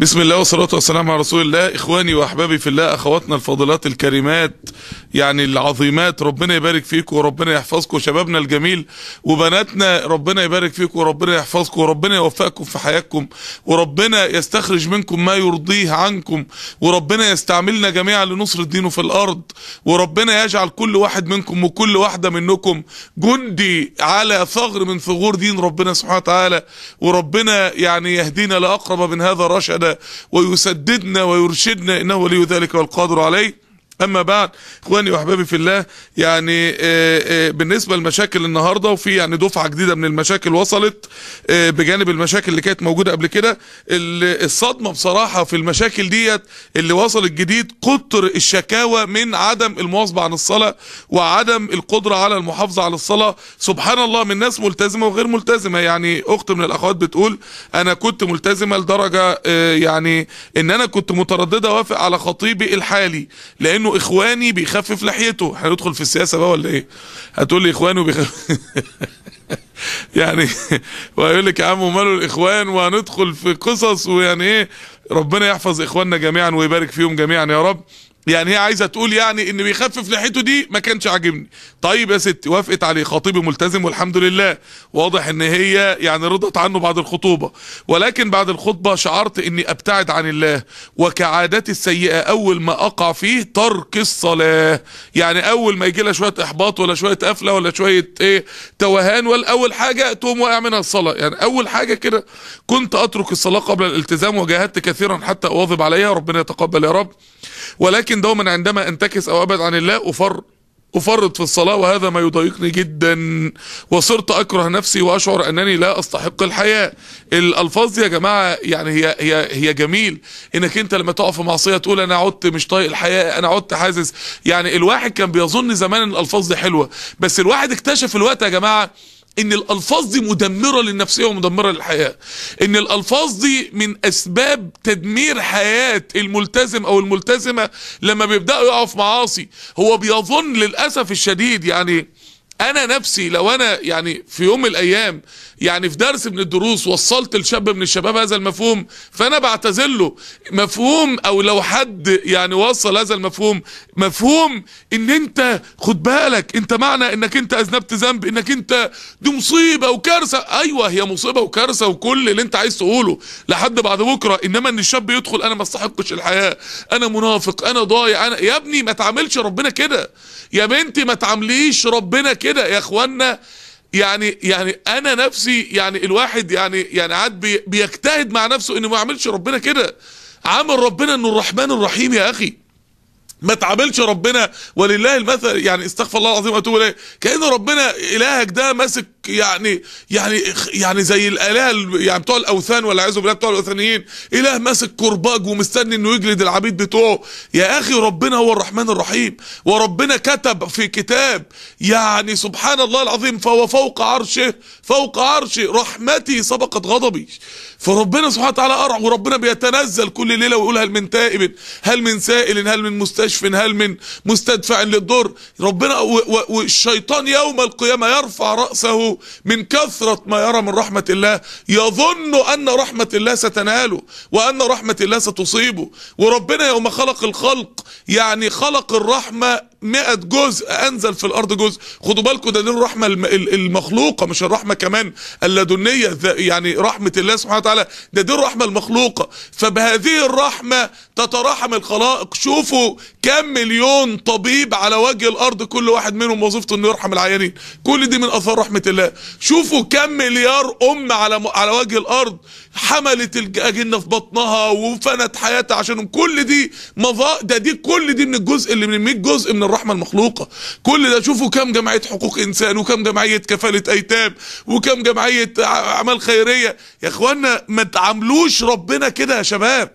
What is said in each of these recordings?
بسم الله والصلاة والسلام على رسول الله إخواني وأحبابي في الله أخواتنا الفاضلات الكريمات يعني العظيمات ربنا يبارك فيكم وربنا يحفظكم شبابنا الجميل وبناتنا ربنا يبارك فيكم وربنا يحفظكم وربنا يوفقكم في حياتكم وربنا يستخرج منكم ما يرضيه عنكم وربنا يستعملنا جميعا لنصر دينه في الأرض وربنا يجعل كل واحد منكم وكل واحدة منكم جندي على ثغر من ثغور دين ربنا سبحانه وتعالى وربنا يعني يهدينا لأقرب من هذا رشدا ويسددنا ويرشدنا إنه ولي ذلك والقادر عليه اما بعد اخواني واحبابي في الله يعني آه، آه، بالنسبه لمشاكل النهارده وفي يعني دفعه جديده من المشاكل وصلت آه، بجانب المشاكل اللي كانت موجوده قبل كده الصدمه بصراحه في المشاكل ديت اللي وصلت جديد كتر الشكاوى من عدم المواظبه عن الصلاه وعدم القدره على المحافظه على الصلاه سبحان الله من ناس ملتزمه وغير ملتزمه يعني اخت من الاخوات بتقول انا كنت ملتزمه لدرجه يعني ان انا كنت متردده اوافق على خطيبي الحالي لانه اسمه اخواني بيخفف لحيته هندخل في السياسه بقى ولا ايه هتقول لي اخواني بيخفف يعني ويقول لك يا عم ماله الاخوان وهندخل في قصص ويعني ايه ربنا يحفظ اخواننا جميعا ويبارك فيهم جميعا يا رب يعني هي عايزه تقول يعني ان بيخفف لحيته دي ما كانش عاجبني طيب يا ستي وافقت عليه خطيبي ملتزم والحمد لله واضح ان هي يعني رضت عنه بعد الخطوبه ولكن بعد الخطبه شعرت اني ابتعد عن الله وكعادتي السيئه اول ما اقع فيه ترك الصلاه يعني اول ما يجي لها شويه احباط ولا شويه قفله ولا شويه ايه توهان والاول اول حاجه تقوم واقع منها الصلاه يعني اول حاجه كده كنت اترك الصلاه قبل الالتزام وجاهدت كثيرا حتى اواظب عليها ربنا يتقبل يا رب ولكن دوما عندما انتكس او ابعد عن الله افر افرط في الصلاه وهذا ما يضايقني جدا وصرت اكره نفسي واشعر انني لا استحق الحياه الالفاظ دي يا جماعه يعني هي هي هي جميل انك انت لما تقف في معصيه تقول انا عدت مش طايق الحياه انا عدت حاسس يعني الواحد كان بيظن زمان الالفاظ دي حلوه بس الواحد اكتشف الوقت يا جماعه ان الالفاظ دي مدمره للنفسيه ومدمره للحياه ان الالفاظ دي من اسباب تدمير حياه الملتزم او الملتزمه لما بيبداوا يقعوا في معاصي هو بيظن للاسف الشديد يعني انا نفسي لو انا يعني في يوم من الايام يعني في درس من الدروس وصلت لشاب من الشباب هذا المفهوم فانا بعتذر له مفهوم او لو حد يعني وصل هذا المفهوم مفهوم ان انت خد بالك انت معنى انك انت اذنبت ذنب انك انت دي مصيبه وكارثه ايوه هي مصيبه وكارثه وكل اللي انت عايز تقوله لحد بعد بكره انما ان الشاب يدخل انا ما استحقش الحياه انا منافق انا ضايع انا يا ابني ما تعاملش ربنا كده يا بنتي ما تعامليش ربنا كده يا اخوانا يعني يعني انا نفسي يعني الواحد يعني يعني قاعد بيجتهد مع نفسه انه ما يعملش ربنا كده عامل ربنا انه الرحمن الرحيم يا اخي ما تعاملش ربنا ولله المثل يعني استغفر الله العظيم واتوب اليه كان ربنا الهك ده ماسك يعني يعني يعني زي الالهه يعني بتوع الاوثان ولا عزو بالله بتوع الاوثانيين اله ماسك كرباج ومستني انه يجلد العبيد بتوعه يا اخي ربنا هو الرحمن الرحيم وربنا كتب في كتاب يعني سبحان الله العظيم فهو فوق عرشه فوق عرشه رحمتي سبقت غضبي فربنا سبحانه وتعالى ارعى وربنا بيتنزل كل ليله ويقول هل من تائب هل من سائل هل من مستشفى هل من مستدفع للضر ربنا والشيطان يوم القيامه يرفع راسه من كثرة ما يرى من رحمة الله يظن أن رحمة الله ستناله وأن رحمة الله ستصيبه وربنا يوم خلق الخلق يعني خلق الرحمة مئة جزء انزل في الارض جزء خدوا بالكم ده دي الرحمه المخلوقه مش الرحمه كمان اللدنيه يعني رحمه الله سبحانه وتعالى ده دي الرحمه المخلوقه فبهذه الرحمه تتراحم الخلائق شوفوا كم مليون طبيب على وجه الارض كل واحد منهم وظيفته انه يرحم العيانين كل دي من اثار رحمه الله شوفوا كم مليار ام على على وجه الارض حملت الاجنه في بطنها وفنت حياتها عشانهم كل دي مظا ده دي كل دي من الجزء اللي من 100 جزء من الرحمه المخلوقه كل ده شوفوا كم جمعيه حقوق انسان وكم جمعيه كفاله ايتام وكم جمعيه اعمال خيريه يا اخوانا ما تعاملوش ربنا كده يا شباب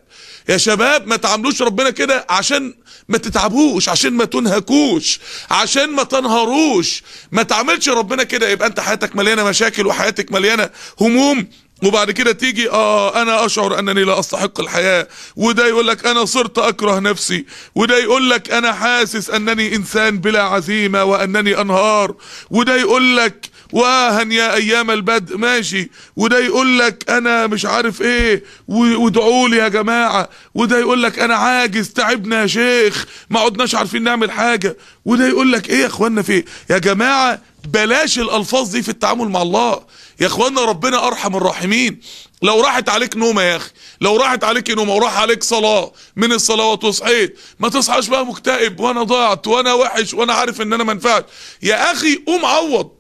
يا شباب ما تعاملوش ربنا كده عشان ما تتعبوش عشان ما تنهكوش عشان ما تنهروش ما تعاملش ربنا كده يبقى انت حياتك مليانه مشاكل وحياتك مليانه هموم وبعد كده تيجي اه انا اشعر انني لا استحق الحياه وده يقول لك انا صرت اكره نفسي وده يقول لك انا حاسس انني انسان بلا عزيمه وانني انهار وده يقول لك واهن يا ايام البدء ماشي وده يقول لك انا مش عارف ايه وادعوا لي يا جماعه وده يقول لك انا عاجز تعبنا يا شيخ ما عدناش عارفين نعمل حاجه وده يقول لك ايه يا اخوانا في إيه؟ يا جماعه بلاش الالفاظ دي في التعامل مع الله يا اخوانا ربنا ارحم الراحمين لو راحت عليك نومه يا اخي لو راحت عليك نومه وراح عليك صلاه من الصلوات وصحيت ما تصحاش بقى مكتئب وانا ضاعت وانا وحش وانا عارف ان انا ما ينفعش يا اخي قوم عوض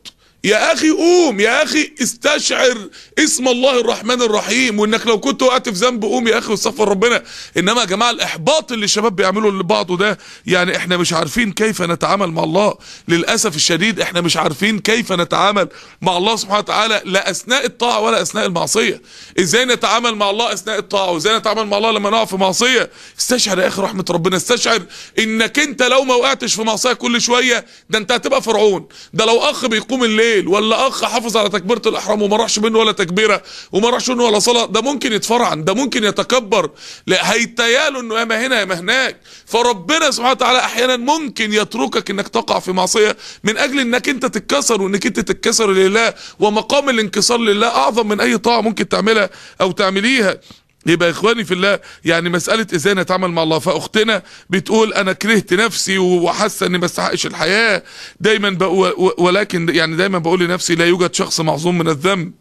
يا اخي قوم يا اخي استشعر اسم الله الرحمن الرحيم وانك لو كنت وقعت في ذنب قوم يا اخي واستغفر ربنا انما يا جماعه الاحباط اللي الشباب بيعملوا لبعضه ده يعني احنا مش عارفين كيف نتعامل مع الله للاسف الشديد احنا مش عارفين كيف نتعامل مع الله سبحانه وتعالى لا اثناء الطاعه ولا اثناء المعصيه ازاي نتعامل مع الله اثناء الطاعه وازاي نتعامل مع الله لما نقع في معصيه استشعر يا اخي رحمه ربنا استشعر انك انت لو ما وقعتش في معصيه كل شويه ده انت هتبقى فرعون ده لو اخ بيقوم الليل الليل ولا اخ حافظ على تكبيره الاحرام وما راحش منه ولا تكبيره وما راحش منه ولا صلاه ده ممكن يتفرعن ده ممكن يتكبر هيتياله انه يا ما هنا يا ما هناك فربنا سبحانه وتعالى احيانا ممكن يتركك انك تقع في معصيه من اجل انك انت تتكسر وانك انت تتكسر لله ومقام الانكسار لله اعظم من اي طاعه ممكن تعملها او تعمليها يبقى اخواني في الله يعني مساله ازاي نتعامل مع الله فاختنا بتقول انا كرهت نفسي وحاسه اني ما استحقش الحياه دايما بقول ولكن يعني دايما بقول لنفسي لا يوجد شخص معظوم من الذنب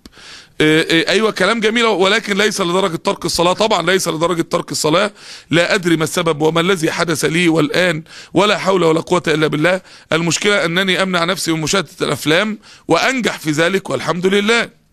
آه، آه، ايوه كلام جميل ولكن ليس لدرجه ترك الصلاه طبعا ليس لدرجه ترك الصلاه لا ادري ما السبب وما الذي حدث لي والان ولا حول ولا قوه الا بالله المشكله انني امنع نفسي من مشاهده الافلام وانجح في ذلك والحمد لله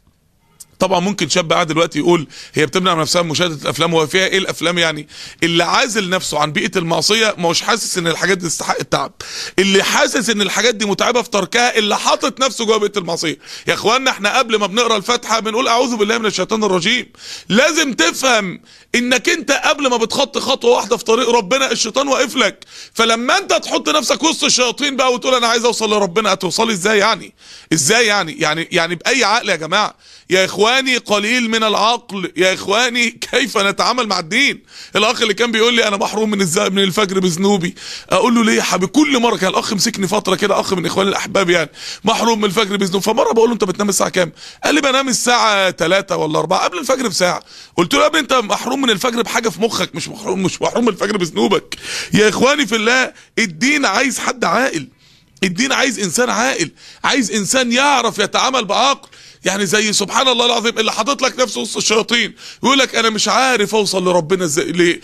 طبعا ممكن شاب قاعد دلوقتي يقول هي بتمنع نفسها من مشاهده الافلام هو فيها ايه الافلام يعني اللي عازل نفسه عن بيئه المعصيه ما هوش حاسس ان الحاجات دي تستحق التعب اللي حاسس ان الحاجات دي متعبه في تركها اللي حاطط نفسه جوه بيئه المعصيه يا اخوانا احنا قبل ما بنقرا الفاتحه بنقول اعوذ بالله من الشيطان الرجيم لازم تفهم انك انت قبل ما بتخطي خطوه واحده في طريق ربنا الشيطان واقف لك فلما انت تحط نفسك وسط الشياطين بقى وتقول انا عايز اوصل لربنا هتوصلي ازاي يعني ازاي يعني يعني يعني باي عقل يا جماعه يا اخواني قليل من العقل يا اخواني كيف نتعامل مع الدين الاخ اللي كان بيقول لي انا محروم من من الفجر بذنوبي اقول له ليه يا حبيبي كل مره كان الاخ مسكني فتره كده اخ من اخواني الاحباب يعني محروم من الفجر بذنوب فمره بقول له انت بتنام الساعه كام قال لي بنام الساعه 3 ولا 4 قبل الفجر بساعه قلت له يا ابني انت محروم من الفجر بحاجه في مخك مش محروم مش محروم من الفجر بذنوبك يا اخواني في الله الدين عايز حد عاقل الدين عايز انسان عاقل عايز انسان يعرف يتعامل بعقل يعني زي سبحان الله العظيم اللي حاطط لك نفسه وسط الشياطين يقول لك انا مش عارف اوصل لربنا ازاي ليه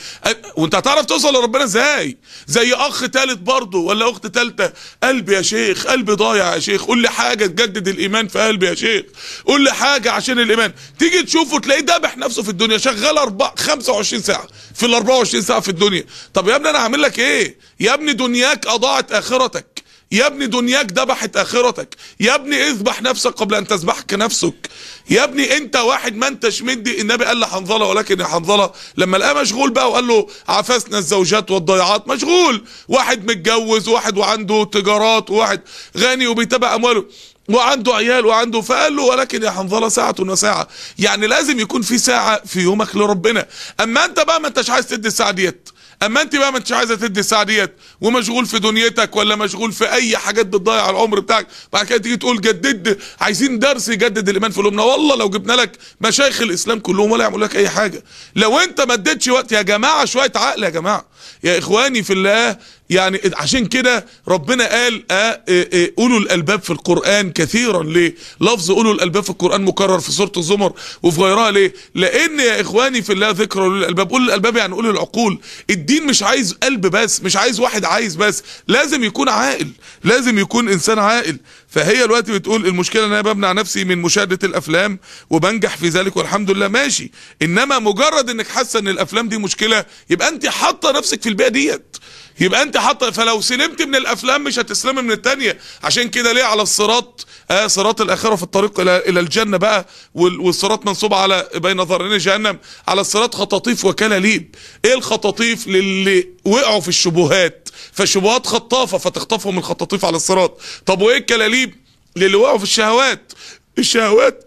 وانت هتعرف توصل لربنا ازاي زي اخ ثالث برضه ولا اخت ثالثه قلبي يا شيخ قلبي ضايع يا شيخ قول لي حاجه تجدد الايمان في قلبي يا شيخ قول لي حاجه عشان الايمان تيجي تشوفه تلاقيه دابح نفسه في الدنيا شغال اربع 25 ساعه في ال 24 ساعه في الدنيا طب يا ابني انا هعمل لك ايه يا ابني دنياك اضاعت اخرتك يا ابني دنياك ذبحت اخرتك يا ابني اذبح نفسك قبل ان تذبحك نفسك يا ابني انت واحد ما انتش مدي النبي قال لحنظله ولكن يا حنظله لما لقاه مشغول بقى وقال له عفسنا الزوجات والضيعات مشغول واحد متجوز واحد وعنده تجارات واحد غني وبيتابع امواله وعنده عيال وعنده فقال له ولكن يا حنظله ساعه وساعه يعني لازم يكون في ساعه في يومك لربنا اما انت بقى ما انتش عايز تدي الساعه ديت اما انت بقى ما انتش عايزه تدي الساعه ديت ومشغول في دنيتك ولا مشغول في اي حاجات بتضيع العمر بتاعك بعد كده تيجي تقول جدد عايزين درس يجدد الايمان في قلوبنا والله لو جبنا لك مشايخ الاسلام كلهم ولا يعملوا لك اي حاجه لو انت ما اديتش وقت يا جماعه شويه عقل يا جماعه يا اخواني في الله يعني عشان كده ربنا قال قولوا آه، آه، آه، اولو الالباب في القران كثيرا ليه لفظ اولو الالباب في القران مكرر في سوره الزمر وفي غيرها ليه لان يا اخواني في الله ذكر اولو الالباب اولو الالباب يعني اولو العقول الدين مش عايز قلب بس مش عايز واحد عايز بس لازم يكون عاقل لازم يكون انسان عاقل فهي الوقت بتقول المشكله ان انا بمنع نفسي من مشاهده الافلام وبنجح في ذلك والحمد لله ماشي انما مجرد انك حاسه ان الافلام دي مشكله يبقى انت حاطه نفسك في البيئه ديت يبقى انت حتى فلو سلمت من الافلام مش هتسلمي من التانية عشان كده ليه على الصراط آه صراط الاخره في الطريق الى الى الجنه بقى والصراط منصوب على بين ظهرين جهنم على الصراط خطاطيف وكلاليب ايه الخطاطيف للي وقعوا في الشبهات فالشبهات خطافه فتخطفهم الخطاطيف على الصراط طب وايه الكلاليب للي وقعوا في الشهوات الشهوات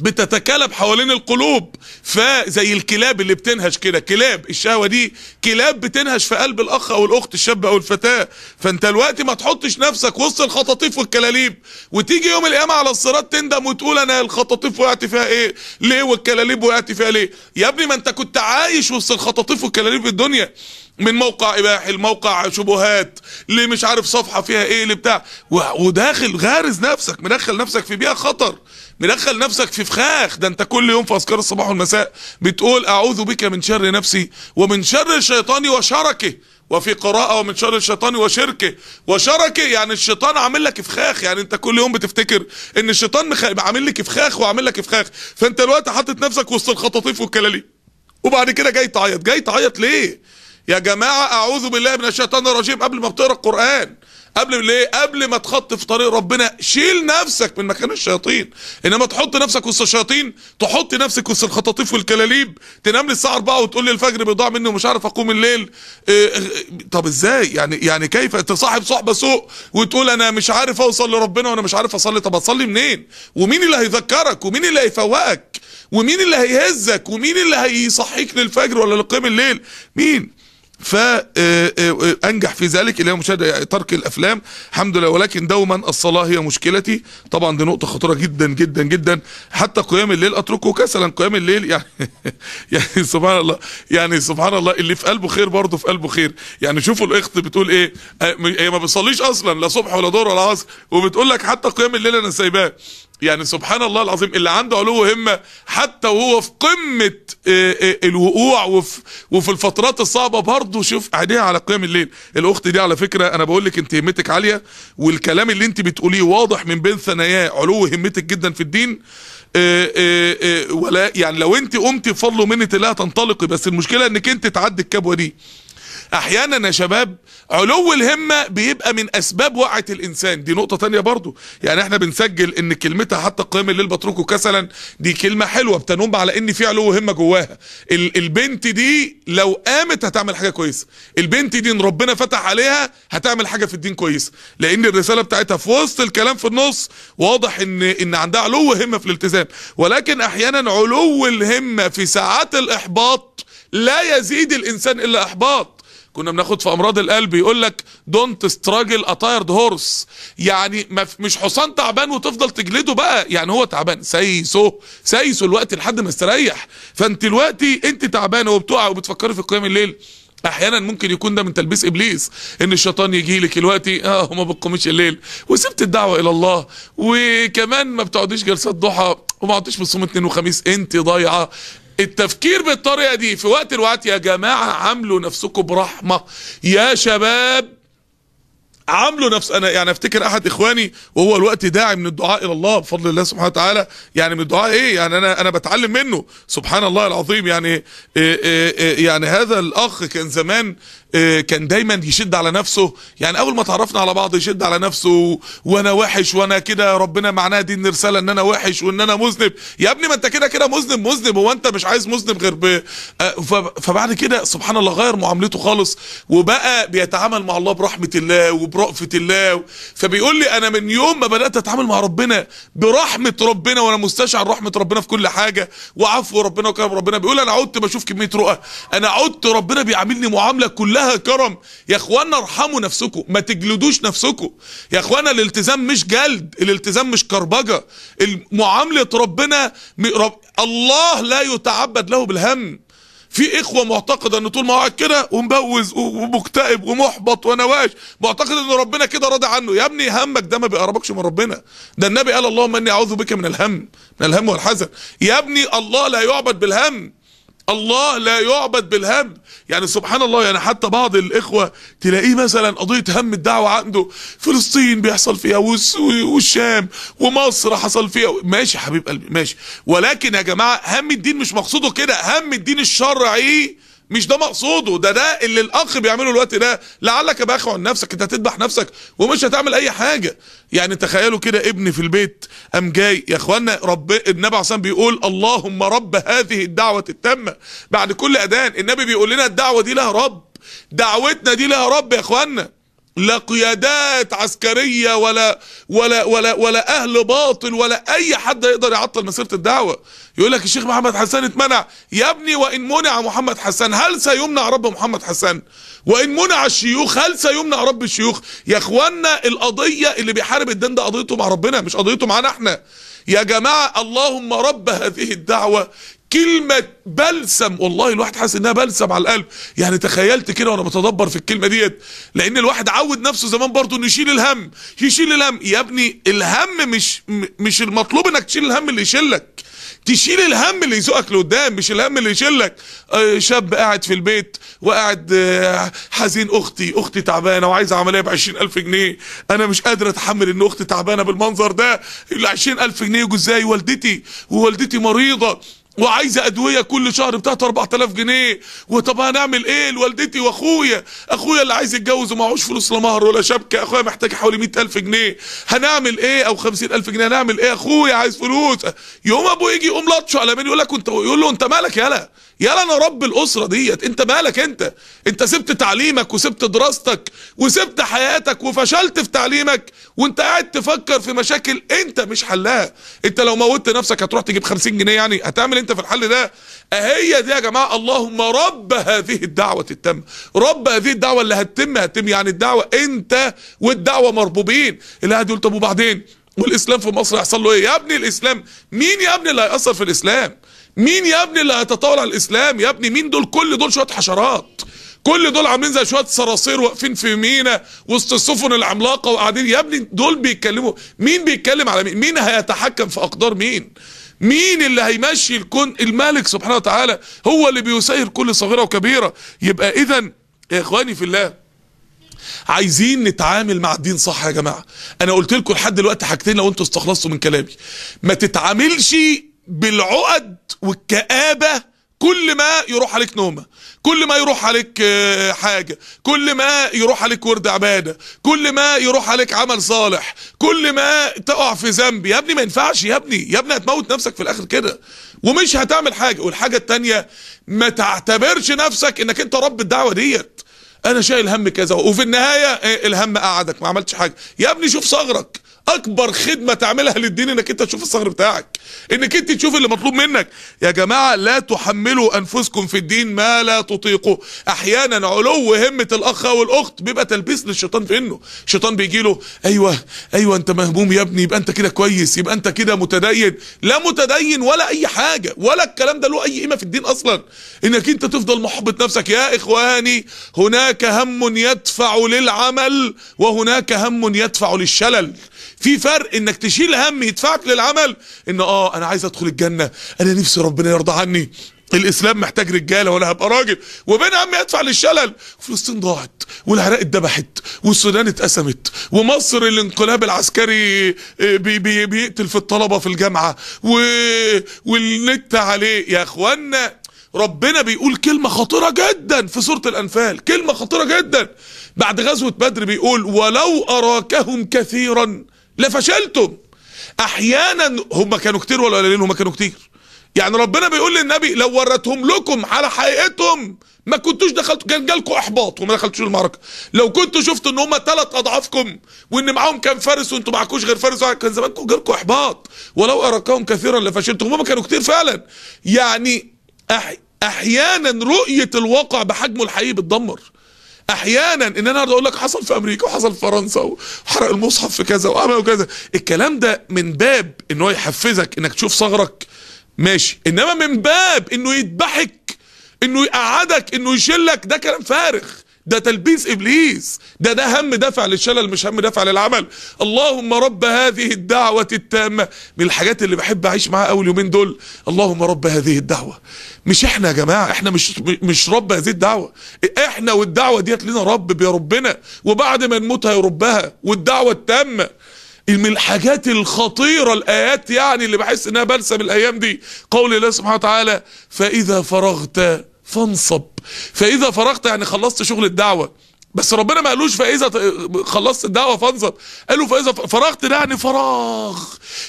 بتتكالب حوالين القلوب فزي الكلاب اللي بتنهش كده كلاب الشهوه دي كلاب بتنهش في قلب الاخ او الاخت الشاب او الفتاه فانت الوقت ما تحطش نفسك وسط الخطاطيف والكلاليب وتيجي يوم القيامه على الصراط تندم وتقول انا الخطاطيف وقعت فيها ايه ليه والكلاليب وقعت فيها ليه يا ابني ما انت كنت عايش وسط الخطاطيف والكلاليب في الدنيا من موقع اباحي لموقع شبهات اللي مش عارف صفحه فيها ايه اللي بتاع وداخل غارز نفسك مدخل نفسك في بيئه خطر مدخل نفسك في فخاخ ده انت كل يوم في اذكار الصباح والمساء بتقول اعوذ بك من شر نفسي ومن شر الشيطان وشركه وفي قراءة ومن شر الشيطان وشركه وشركه يعني الشيطان عامل لك فخاخ يعني انت كل يوم بتفتكر ان الشيطان مخ... عامل لك فخاخ وعامل لك فخاخ فانت دلوقتي حاطط نفسك وسط الخطاطيف والكلاليب وبعد كده جاي تعيط جاي تعيط ليه يا جماعة اعوذ بالله من الشيطان الرجيم قبل ما بتقرا القرآن قبل ليه قبل ما تخط في طريق ربنا شيل نفسك من مكان الشياطين انما تحط نفسك وسط الشياطين تحط نفسك وسط الخطاطيف والكلاليب تنام لي الساعه 4 وتقول لي الفجر بيضاع مني ومش عارف اقوم الليل إيه طب ازاي يعني يعني كيف تصاحب صحبه سوء وتقول انا مش عارف اوصل لربنا وانا مش عارف اصلي طب اصلي منين ومين اللي هيذكرك ومين اللي هيفوقك ومين اللي هيهزك ومين اللي هيصحيك للفجر ولا لقيام الليل مين فانجح آه، آه، آه، في ذلك اللي هي مشاهده ترك الافلام الحمد لله ولكن دوما الصلاه هي مشكلتي طبعا دي نقطه خطيره جدا جدا جدا حتى قيام الليل اتركه كسلا قيام الليل يعني يعني سبحان الله يعني سبحان الله اللي في قلبه خير برضه في قلبه خير يعني شوفوا الاخت بتقول ايه هي ما بتصليش اصلا لا صبح ولا ظهر ولا عصر وبتقول لك حتى قيام الليل انا سايباه يعني سبحان الله العظيم اللي عنده علو همة حتى وهو في قمة آه، آه، الوقوع وفي, وفي الفترات الصعبة برضه شوف عينيها على قيام الليل الاخت دي على فكرة انا بقول لك انت همتك عالية والكلام اللي انت بتقوليه واضح من بين ثناياه علو همتك جدا في الدين آه، ولا يعني لو انت قمتي بفضل ومنة الله تنطلقي بس المشكلة انك انت تعدي الكبوة دي احيانا يا شباب علو الهمه بيبقى من اسباب وقعه الانسان دي نقطه تانية برضو يعني احنا بنسجل ان كلمتها حتى قيام الليل بتركه كسلا دي كلمه حلوه بتنم على ان في علو همه جواها البنت دي لو قامت هتعمل حاجه كويسه البنت دي ان ربنا فتح عليها هتعمل حاجه في الدين كويسه لان الرساله بتاعتها في وسط الكلام في النص واضح ان ان عندها علو همه في الالتزام ولكن احيانا علو الهمه في ساعات الاحباط لا يزيد الانسان الا احباط كنا بناخد في امراض القلب يقول لك دونت ستراجل اتايرد هورس يعني مش حصان تعبان وتفضل تجلده بقى يعني هو تعبان سيسه سيسه الوقت لحد ما استريح فانت دلوقتي انت تعبانه وبتقع وبتفكري في قيام الليل احيانا ممكن يكون ده من تلبيس ابليس ان الشيطان يجي لك دلوقتي اه وما بتقوميش الليل وسبت الدعوه الى الله وكمان ما بتقعديش جلسات ضحى وما بتصومي اثنين وخميس انت ضايعه التفكير بالطريقة دي في وقت الوقت يا جماعة عاملوا نفسكم برحمة يا شباب عاملوا نفس انا يعني افتكر احد اخواني وهو الوقت داعي من الدعاء الى الله بفضل الله سبحانه وتعالى يعني من الدعاء ايه يعني انا انا بتعلم منه سبحان الله العظيم يعني إيه إيه إيه يعني هذا الاخ كان زمان آه، كان دايما يشد على نفسه يعني اول ما تعرفنا على بعض يشد على نفسه وانا وحش وانا كده ربنا معناه دي الرساله ان انا وحش وان انا مذنب يا ابني ما انت كده كده مذنب مذنب هو انت مش عايز مذنب غير ب... آه، فبعد كده سبحان الله غير معاملته خالص وبقى بيتعامل مع الله برحمه الله وبرأفه الله فبيقول لي انا من يوم ما بدات اتعامل مع ربنا برحمه ربنا وانا مستشعر رحمه ربنا في كل حاجه وعفو ربنا وكرم ربنا بيقول انا عدت بشوف كميه رؤى انا عدت ربنا بيعاملني معامله كلها كلها كرم يا اخوانا ارحموا نفسكم ما تجلدوش نفسكم يا اخوانا الالتزام مش جلد الالتزام مش كربجه معامله ربنا رب الله لا يتعبد له بالهم في اخوه معتقده ان طول ما قاعد كده ومبوز ومكتئب ومحبط ونواش معتقد ان ربنا كده راضي عنه يا ابني همك ده ما بيقربكش من ربنا ده النبي قال اللهم اني اعوذ بك من الهم من الهم والحزن يا ابني الله لا يعبد بالهم الله لا يعبد بالهم يعني سبحان الله يعني حتى بعض الاخوه تلاقيه مثلا قضيه هم الدعوه عنده فلسطين بيحصل فيها والشام ومصر حصل فيها ماشي يا حبيب قلبي ماشي ولكن يا جماعه هم الدين مش مقصوده كده هم الدين الشرعي مش ده مقصوده ده ده اللي الاخ بيعمله الوقت ده لعلك باخع عن نفسك انت هتذبح نفسك ومش هتعمل اي حاجه يعني تخيلوا كده ابن في البيت قام جاي يا اخوانا رب النبي عليه بيقول اللهم رب هذه الدعوه التامه بعد كل اذان النبي بيقول لنا الدعوه دي لها رب دعوتنا دي لها رب يا اخوانا لا قيادات عسكريه ولا ولا ولا ولا اهل باطل ولا اي حد يقدر يعطل مسيره الدعوه يقول لك الشيخ محمد حسن اتمنع يا ابني وان منع محمد حسن هل سيمنع رب محمد حسن وان منع الشيوخ هل سيمنع رب الشيوخ يا اخوانا القضيه اللي بيحارب الدين ده قضيته مع ربنا مش قضيته معانا احنا يا جماعه اللهم رب هذه الدعوه كلمة بلسم والله الواحد حاسس انها بلسم على القلب يعني تخيلت كده وانا بتدبر في الكلمة ديت لان الواحد عود نفسه زمان برضه انه يشيل الهم يشيل الهم يا ابني الهم مش مش المطلوب انك تشيل الهم اللي يشيلك تشيل الهم اللي يزقك لقدام مش الهم اللي يشيلك آه، شاب قاعد في البيت وقاعد آه، حزين اختي اختي تعبانه وعايزه عمليه ب 20000 جنيه انا مش قادر اتحمل ان اختي تعبانه بالمنظر ده ال 20000 جنيه يجوا ازاي والدتي ووالدتي مريضه وعايزه ادويه كل شهر بتاعت 4000 جنيه وطب هنعمل ايه لوالدتي واخويا اخويا اللي عايز يتجوز ومعهوش فلوس لا مهر ولا شبكه اخويا محتاج حوالي 100000 جنيه هنعمل ايه او 50000 جنيه هنعمل ايه اخويا عايز فلوس يوم ابو يجي يقوم لطشه على مين يقول لك انت يقول له انت مالك يالا يا انا رب الاسره ديت انت مالك انت انت سبت تعليمك وسبت دراستك وسبت حياتك وفشلت في تعليمك وانت قاعد تفكر في مشاكل انت مش حلها انت لو موتت نفسك هتروح تجيب 50 جنيه يعني هتعمل إيه انت في الحل ده اهي دي يا جماعه اللهم رب هذه الدعوه التامه رب هذه الدعوه اللي هتتم هتتم يعني الدعوه انت والدعوه مربوبين اللي يقول طب وبعدين والاسلام في مصر هيحصل له ايه يا ابني الاسلام مين يا ابني اللي هيأثر في الاسلام مين يا ابني اللي هيتطاول على الاسلام يا ابني مين دول كل دول شويه حشرات كل دول عاملين زي شويه صراصير واقفين في مينا وسط السفن العملاقه وقاعدين يا ابني دول بيتكلموا مين بيتكلم على مين مين هيتحكم في اقدار مين مين اللي هيمشي الكون الملك سبحانه وتعالى هو اللي بيسير كل صغيره وكبيره يبقى اذا يا اخواني في الله عايزين نتعامل مع الدين صح يا جماعه انا قلت لكم لحد دلوقتي حاجتين لو انتوا استخلصتوا من كلامي ما تتعاملش بالعقد والكآبة كل ما يروح عليك نومة كل ما يروح عليك آه، حاجة كل ما يروح عليك ورد عبادة كل ما يروح عليك عمل صالح كل ما تقع في ذنب يا ابني ما ينفعش يا ابني يا ابني هتموت نفسك في الاخر كده ومش هتعمل حاجة والحاجة التانية ما تعتبرش نفسك انك انت رب الدعوة ديت انا شايل هم كذا وفي النهاية آه، الهم قعدك ما عملتش حاجة يا ابني شوف ثغرك اكبر خدمه تعملها للدين انك انت تشوف الصغر بتاعك انك انت تشوف اللي مطلوب منك يا جماعه لا تحملوا انفسكم في الدين ما لا تطيقوا احيانا علو همه الاخ او الاخت بيبقى تلبيس للشيطان في انه الشيطان بيجي له ايوه ايوه انت مهموم يا ابني يبقى انت كده كويس يبقى انت كده متدين لا متدين ولا اي حاجه ولا الكلام ده له اي قيمه في الدين اصلا انك انت تفضل محبط نفسك يا اخواني هناك هم يدفع للعمل وهناك هم يدفع للشلل في فرق انك تشيل هم يدفعك للعمل ان اه انا عايز ادخل الجنه انا نفسي ربنا يرضى عني الاسلام محتاج رجاله وانا هبقى راجل وبين هم يدفع للشلل فلسطين ضاعت والعراق اتذبحت والسودان اتقسمت ومصر الانقلاب العسكري آه، بي بي بيقتل في الطلبه في الجامعه و... والنت عليه يا اخوانا ربنا بيقول كلمة خطيرة جدا في سورة الأنفال كلمة خطيرة جدا بعد غزوة بدر بيقول ولو أراكهم كثيرا لفشلتم احيانا هم كانوا كتير ولا قليلين هم كانوا كتير يعني ربنا بيقول للنبي لو ورتهم لكم على حقيقتهم ما كنتوش دخلتوا كان جالكم احباط وما دخلتوش المعركه لو كنتوا شفتوا ان هم ثلاث اضعافكم وان معاهم كان فارس وانتوا معكوش غير فارس كان زمانكم جالكم احباط ولو اراكهم كثيرا لفشلتم هم كانوا كتير فعلا يعني أح... احيانا رؤيه الواقع بحجمه الحقيقي بتدمر احيانا ان انا اقول لك حصل في امريكا وحصل في فرنسا وحرق المصحف في كذا وعمل وكذا الكلام ده من باب ان هو يحفزك انك تشوف ثغرك ماشي انما من باب انه يذبحك انه يقعدك انه يشلك ده كلام فارغ ده تلبيس ابليس ده ده هم دافع للشلل مش هم دافع للعمل اللهم رب هذه الدعوه التامه من الحاجات اللي بحب اعيش معاها اول يومين دول اللهم رب هذه الدعوه مش احنا يا جماعه احنا مش مش رب هذه الدعوه احنا والدعوه ديت لنا رب بيربنا وبعد ما نموت هيربها والدعوه التامه من الحاجات الخطيرة الآيات يعني اللي بحس إنها بلسم الأيام دي قول الله سبحانه وتعالى فإذا فرغت فانصب فاذا فرغت يعني خلصت شغل الدعوه بس ربنا ما قالوش فاذا خلصت الدعوه فانصب قالوا فاذا فرغت ده يعني فراغ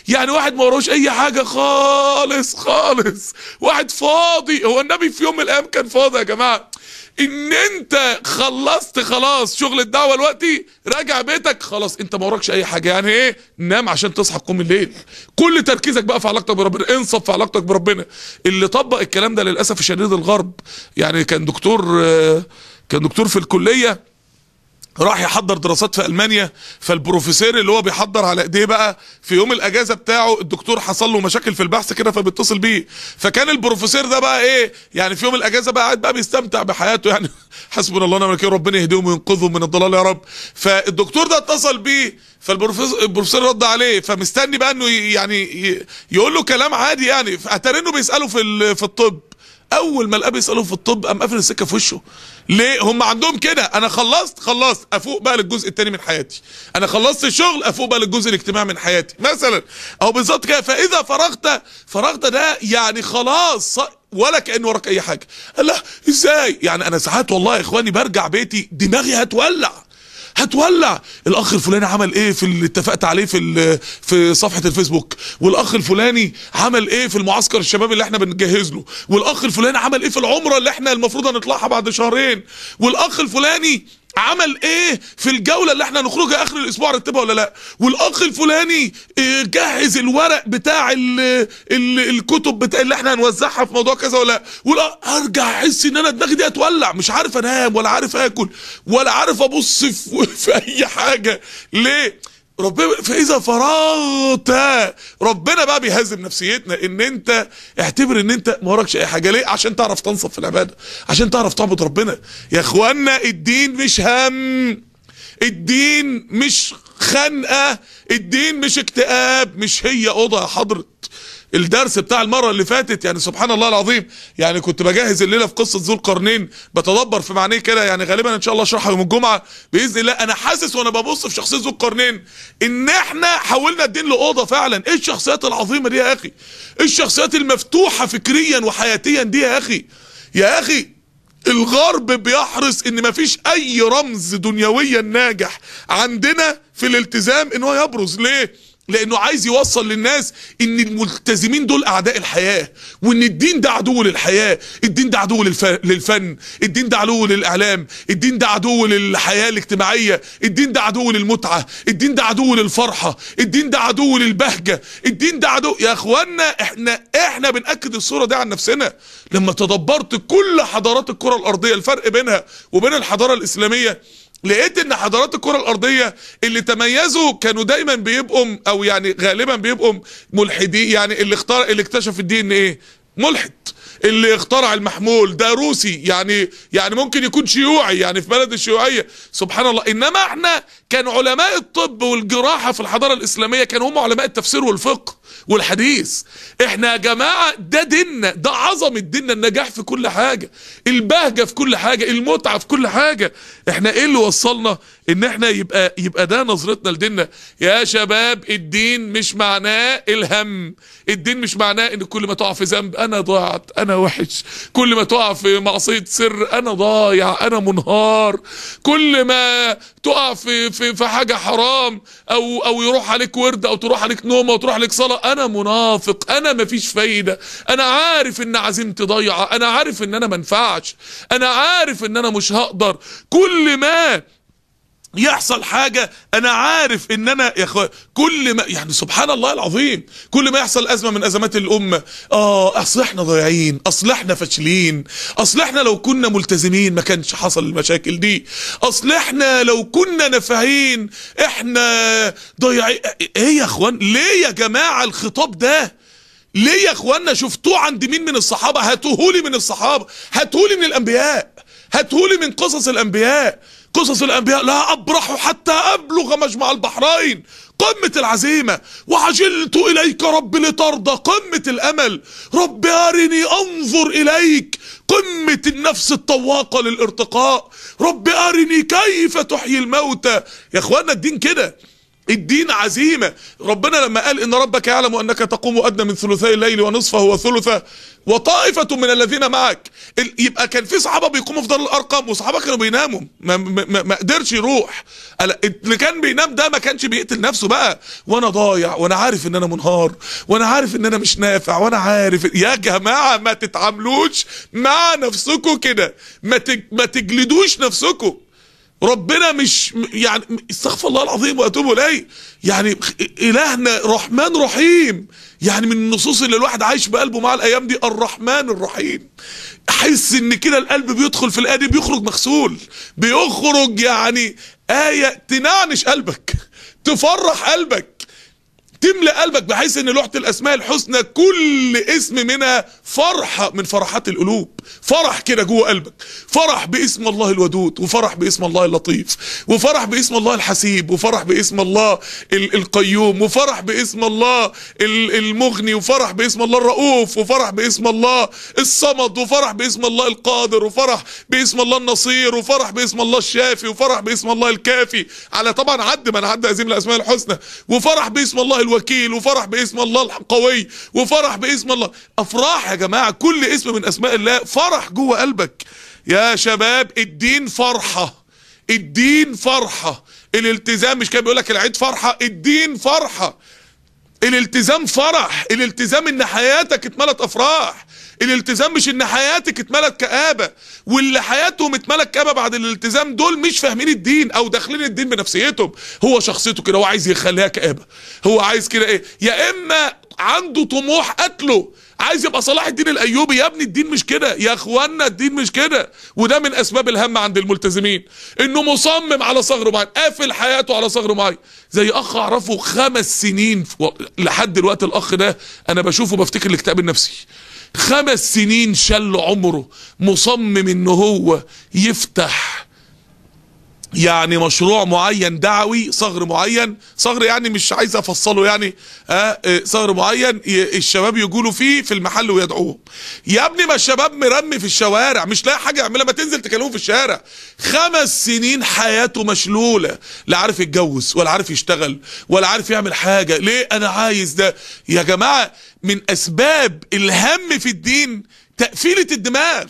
يعني واحد ما وراهوش اي حاجه خالص خالص واحد فاضي هو النبي في يوم من الايام كان فاضي يا جماعه ان انت خلصت خلاص شغل الدعوه دلوقتي راجع بيتك خلاص انت ما وراكش اي حاجه يعني ايه نام عشان تصحى تقوم الليل كل تركيزك بقى في علاقتك بربنا انصف في علاقتك بربنا اللي طبق الكلام ده للاسف الشديد الغرب يعني كان دكتور آه، كان دكتور في الكليه راح يحضر دراسات في المانيا فالبروفيسور اللي هو بيحضر على ايديه بقى في يوم الاجازه بتاعه الدكتور حصل له مشاكل في البحث كده فبيتصل بيه فكان البروفيسور ده بقى ايه يعني في يوم الاجازه بقى قاعد بقى بيستمتع بحياته يعني حسبنا الله ونعم الوكيل ربنا يهديهم وينقذهم من الضلال يا رب فالدكتور ده اتصل بيه فالبروفيسور رد عليه فمستني بقى انه يعني يقول له كلام عادي يعني انه بيساله في في الطب اول ما لقاه بيساله في الطب قام قافل السكه في وشه ليه هم عندهم كده انا خلصت خلصت افوق بقى للجزء الثاني من حياتي انا خلصت الشغل افوق بقى للجزء الاجتماعي من حياتي مثلا او بالظبط كده فاذا فرغت فرغت ده يعني خلاص ولا كان وراك اي حاجه الله ازاي يعني انا ساعات والله يا اخواني برجع بيتي دماغي هتولع هتولع الاخ الفلاني عمل ايه في اللي اتفقت عليه في في صفحه الفيسبوك والاخ الفلاني عمل ايه في المعسكر الشباب اللي احنا بنجهز له والاخ الفلاني عمل ايه في العمره اللي احنا المفروض هنطلعها بعد شهرين والاخ الفلاني عمل ايه في الجولة اللي احنا هنخرجها اخر الاسبوع رتبها ولا لا والاخ الفلاني آه، جهز الورق بتاع الـ الـ الكتب بتاع اللي احنا هنوزعها في موضوع كذا ولا ولا ارجع احس ان انا دماغي دي هتولع مش عارف انام ولا عارف اكل ولا عارف ابص في, في اي حاجة ليه ربنا فاذا فرغت ربنا بقى بيهذب نفسيتنا ان انت اعتبر ان انت ما وراكش اي حاجه ليه عشان تعرف تنصب في العباده عشان تعرف تعبد ربنا يا اخوانا الدين مش هم الدين مش خنقه الدين مش اكتئاب مش هي اوضه يا حضره الدرس بتاع المره اللي فاتت يعني سبحان الله العظيم يعني كنت بجهز الليله في قصه ذو القرنين بتدبر في معنيه كده يعني غالبا ان شاء الله اشرحها يوم الجمعه باذن الله انا حاسس وانا ببص في شخصيه ذو القرنين ان احنا حولنا الدين لاوضه فعلا ايه الشخصيات العظيمه دي يا اخي ايه الشخصيات المفتوحه فكريا وحياتيا دي يا اخي يا اخي الغرب بيحرص ان مفيش اي رمز دنيويا ناجح عندنا في الالتزام ان هو يبرز ليه لانه عايز يوصل للناس ان الملتزمين دول اعداء الحياه وان الدين ده عدو للحياه الدين ده عدو للفن الدين ده عدو للاعلام الدين ده عدو للحياه الاجتماعيه الدين ده عدو للمتعه الدين ده عدو للفرحه الدين ده عدو للبهجه الدين ده عدو يا اخوانا احنا احنا بناكد الصوره دي عن نفسنا لما تدبرت كل حضارات الكره الارضيه الفرق بينها وبين الحضاره الاسلاميه لقيت ان حضارات الكره الارضيه اللي تميزوا كانوا دايما بيبقوا او يعني غالبا بيبقوا ملحدين يعني اللي اختار اللي اكتشف الدين ان ايه ملحد اللي اخترع المحمول ده روسي يعني يعني ممكن يكون شيوعي يعني في بلد الشيوعيه سبحان الله انما احنا كان علماء الطب والجراحة في الحضارة الإسلامية كانوا هم علماء التفسير والفقه والحديث احنا يا جماعة ده ديننا ده عظمة ديننا النجاح في كل حاجة البهجة في كل حاجة المتعة في كل حاجة احنا ايه اللي وصلنا ان احنا يبقى يبقى ده نظرتنا لديننا يا شباب الدين مش معناه الهم الدين مش معناه ان كل ما تقع في ذنب انا ضعت انا وحش كل ما تقع في معصية سر انا ضايع انا منهار كل ما تقع في, في في في حاجه حرام او او يروح عليك ورد او تروح عليك نومه وتروح عليك صلاه انا منافق انا مفيش فايده انا عارف ان عزيمتي ضايعه انا عارف ان انا منفعش انا عارف ان انا مش هقدر كل ما يحصل حاجة انا عارف ان انا يا أخوة كل ما يعني سبحان الله العظيم كل ما يحصل ازمة من ازمات الامة اه اصل احنا ضايعين اصل احنا فاشلين اصل احنا لو كنا ملتزمين ما كانش حصل المشاكل دي اصل احنا لو كنا نفهين احنا ضايعين ايه يا اخوان ليه يا جماعة الخطاب ده ليه يا اخوانا شفتوه عند مين من الصحابة هاتوهولي من الصحابة هاتوهولي من الانبياء هاتوهولي من قصص الانبياء قصص الأنبياء لا أبرح حتى أبلغ مجمع البحرين قمة العزيمة وعجلت إليك رب لترضى قمة الأمل رب أرني أنظر إليك قمة النفس الطواقة للارتقاء رب أرني كيف تحيي الموتى يا أخوانا الدين كده الدين عزيمة ربنا لما قال ان ربك يعلم انك تقوم ادنى من ثلثي الليل ونصفه وثلثه وطائفة من الذين معك يبقى كان في صحابة بيقوموا في دار الارقام وصحابة كانوا بيناموا ما, ما, ما قدرش يروح اللي كان بينام ده ما كانش بيقتل نفسه بقى وانا ضايع وانا عارف ان انا منهار وانا عارف ان انا مش نافع وانا عارف يا جماعة ما تتعاملوش مع نفسكم كده ما تجلدوش نفسكم ربنا مش يعني استغفر الله العظيم واتوب اليه يعني الهنا رحمن رحيم يعني من النصوص اللي الواحد عايش بقلبه مع الايام دي الرحمن الرحيم احس ان كده القلب بيدخل في الايه دي بيخرج مغسول بيخرج يعني ايه تنعنش قلبك تفرح قلبك تملأ قلبك بحيث ان لوحة الاسماء الحسنى كل اسم منها فرحة من فرحات القلوب فرح كده جوه قلبك فرح باسم الله الودود وفرح باسم الله اللطيف وفرح باسم الله الحسيب وفرح باسم الله القيوم وفرح باسم الله المغني وفرح باسم الله الرؤوف وفرح باسم الله الصمد وفرح باسم الله القادر وفرح باسم الله النصير وفرح باسم الله الشافي وفرح باسم الله الكافي على طبعا عد من عد هزيم الاسماء الحسنى وفرح باسم الله الودود الوكيل وفرح باسم الله القوي وفرح باسم الله افراح يا جماعه كل اسم من اسماء الله فرح جوه قلبك يا شباب الدين فرحه الدين فرحه الالتزام مش كان بيقول لك العيد فرحه الدين فرحه الالتزام فرح الالتزام ان حياتك اتملت افراح الالتزام مش ان حياتك اتملت كآبة واللي حياتهم اتملت كآبة بعد الالتزام دول مش فاهمين الدين او داخلين الدين بنفسيتهم هو شخصيته كده هو عايز يخليها كآبة هو عايز كده ايه يا اما عنده طموح قتله عايز يبقى صلاح الدين الايوبي يا ابني الدين مش كده يا اخوانا الدين مش كده وده من اسباب الهم عند الملتزمين انه مصمم على صغر معين قافل حياته على صغر معين زي اخ اعرفه خمس سنين لحد دلوقتي الاخ ده انا بشوفه بفتكر الاكتئاب النفسي خمس سنين شل عمره مصمم ان هو يفتح يعني مشروع معين دعوي صغر معين صغر يعني مش عايز افصله يعني آه, آه، صغر معين الشباب يقولوا فيه في المحل ويدعوهم يا ابني ما الشباب مرمي في الشوارع مش لاقي حاجه يعملها ما تنزل تكلمه في الشارع خمس سنين حياته مشلوله لا عارف يتجوز ولا عارف يشتغل ولا عارف يعمل حاجه ليه انا عايز ده يا جماعه من اسباب الهم في الدين تقفيله الدماغ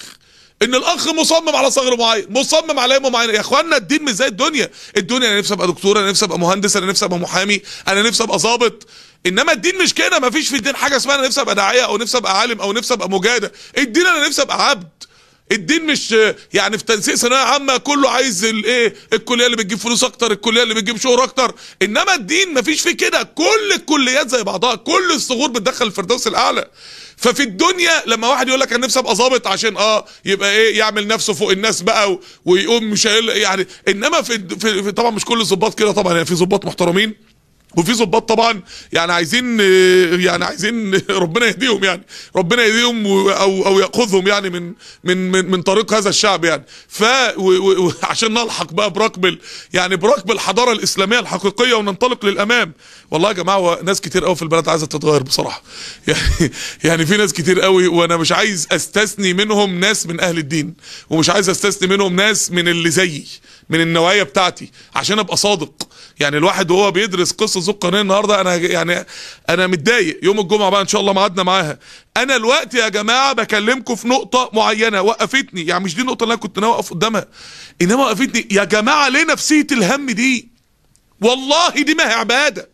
ان الاخ مصمم على ثغر معين مصمم على يمه معينه يا اخوانا الدين مش زي الدنيا الدنيا انا نفسي ابقى دكتور انا نفسي ابقى مهندس انا نفسي ابقى محامي انا نفسي ابقى ظابط انما الدين مش كده مفيش في الدين حاجه اسمها انا نفسي ابقى داعيه او نفسي ابقى عالم او نفسي ابقى مجاهد الدين انا نفسي ابقى عبد الدين مش يعني في تنسيق ثانويه عامه كله عايز الايه الكليه اللي بتجيب فلوس اكتر الكليه اللي بتجيب شهره اكتر انما الدين مفيش فيه كده كل الكليات زي بعضها كل الصغور بتدخل الفردوس الاعلى ففي الدنيا لما واحد يقول لك انا نفسي ابقى ظابط عشان اه يبقى ايه يعمل نفسه فوق الناس بقى ويقوم مش يعني انما في, في طبعا مش كل الظباط كده طبعا يعني في ظباط محترمين وفي ظباط طبعا يعني عايزين يعني عايزين ربنا يهديهم يعني ربنا يهديهم او او ياخذهم يعني من من من, من طريق هذا الشعب يعني ف عشان نلحق بقى بركب يعني بركب الحضاره الاسلاميه الحقيقيه وننطلق للامام والله يا جماعه ناس كتير قوي في البلد عايزه تتغير بصراحه يعني يعني في ناس كتير قوي وانا مش عايز استثني منهم ناس من اهل الدين ومش عايز استثني منهم ناس من اللي زيي من النوعيه بتاعتي عشان ابقى صادق يعني الواحد وهو بيدرس قصه ذو القرنين النهارده انا يعني انا متضايق يوم الجمعه بقى ان شاء الله ميعادنا معاها انا الوقت يا جماعه بكلمكم في نقطه معينه وقفتني يعني مش دي النقطه اللي انا كنت ناوي اقف قدامها انما وقفتني يا جماعه ليه نفسيه الهم دي والله دي ما هي عباده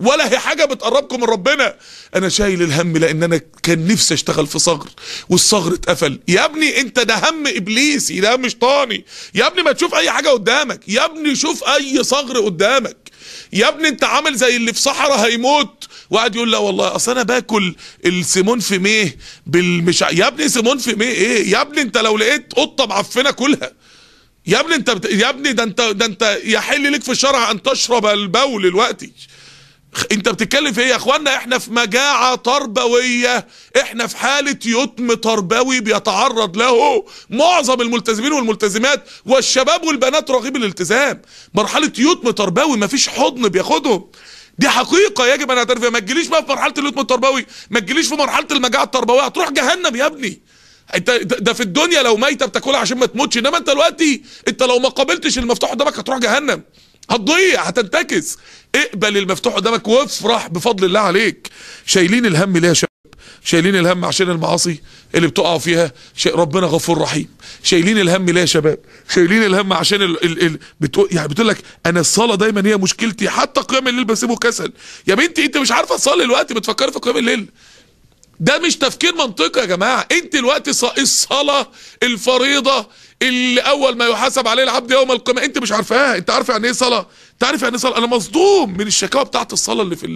ولا هي حاجة بتقربكم من ربنا انا شايل الهم لان انا كان نفسي اشتغل في صغر والصغر اتقفل يا ابني انت ده هم ابليسي ده هم شيطاني يا ابني ما تشوف اي حاجة قدامك يا ابني شوف اي صغر قدامك يا ابني انت عامل زي اللي في صحراء هيموت وقعد يقول لا والله اصل انا باكل السيمون في ميه بالمش يا ابني سيمون في ميه ايه يا ابني انت لو لقيت قطه معفنه كلها يا ابني انت بت... يا ابني ده انت ده انت يحل لك في الشرع ان تشرب البول دلوقتي انت بتتكلم في ايه يا اخوانا احنا في مجاعة تربوية احنا في حالة يتم تربوي بيتعرض له معظم الملتزمين والملتزمات والشباب والبنات راغبين الالتزام مرحلة يتم تربوي مفيش حضن بياخدهم دي حقيقة يجب ان اعترف ما تجيليش بقى في مرحلة اليتم التربوي ما تجيليش في مرحلة المجاعة التربوية هتروح جهنم يا ابني انت ده في الدنيا لو ميتة بتاكلها عشان ما تموتش انما انت دلوقتي انت لو ما قابلتش المفتوح قدامك هتروح جهنم هتضيع هتنتكس اقبل المفتوح قدامك وافرح بفضل الله عليك شايلين الهم ليه يا شباب شايلين الهم عشان المعاصي اللي بتقعوا فيها شيء ربنا غفور رحيم شايلين الهم ليه يا شباب شايلين الهم عشان ال ال ال بتقول يعني بتقول لك انا الصلاه دايما هي مشكلتي حتى قيام الليل بسيبه كسل يا بنتي انت مش عارفه تصلي الوقت بتفكري في قيام الليل ده مش تفكير منطقي يا جماعه انت دلوقتي الصلاه الفريضه اللي اول ما يحاسب عليه العبد يوم القيامه انت مش عارفاها انت عارف يعني ايه صلاه انت عارف يعني ايه صلاه انا مصدوم من الشكاوى بتاعه الصلاه اللي في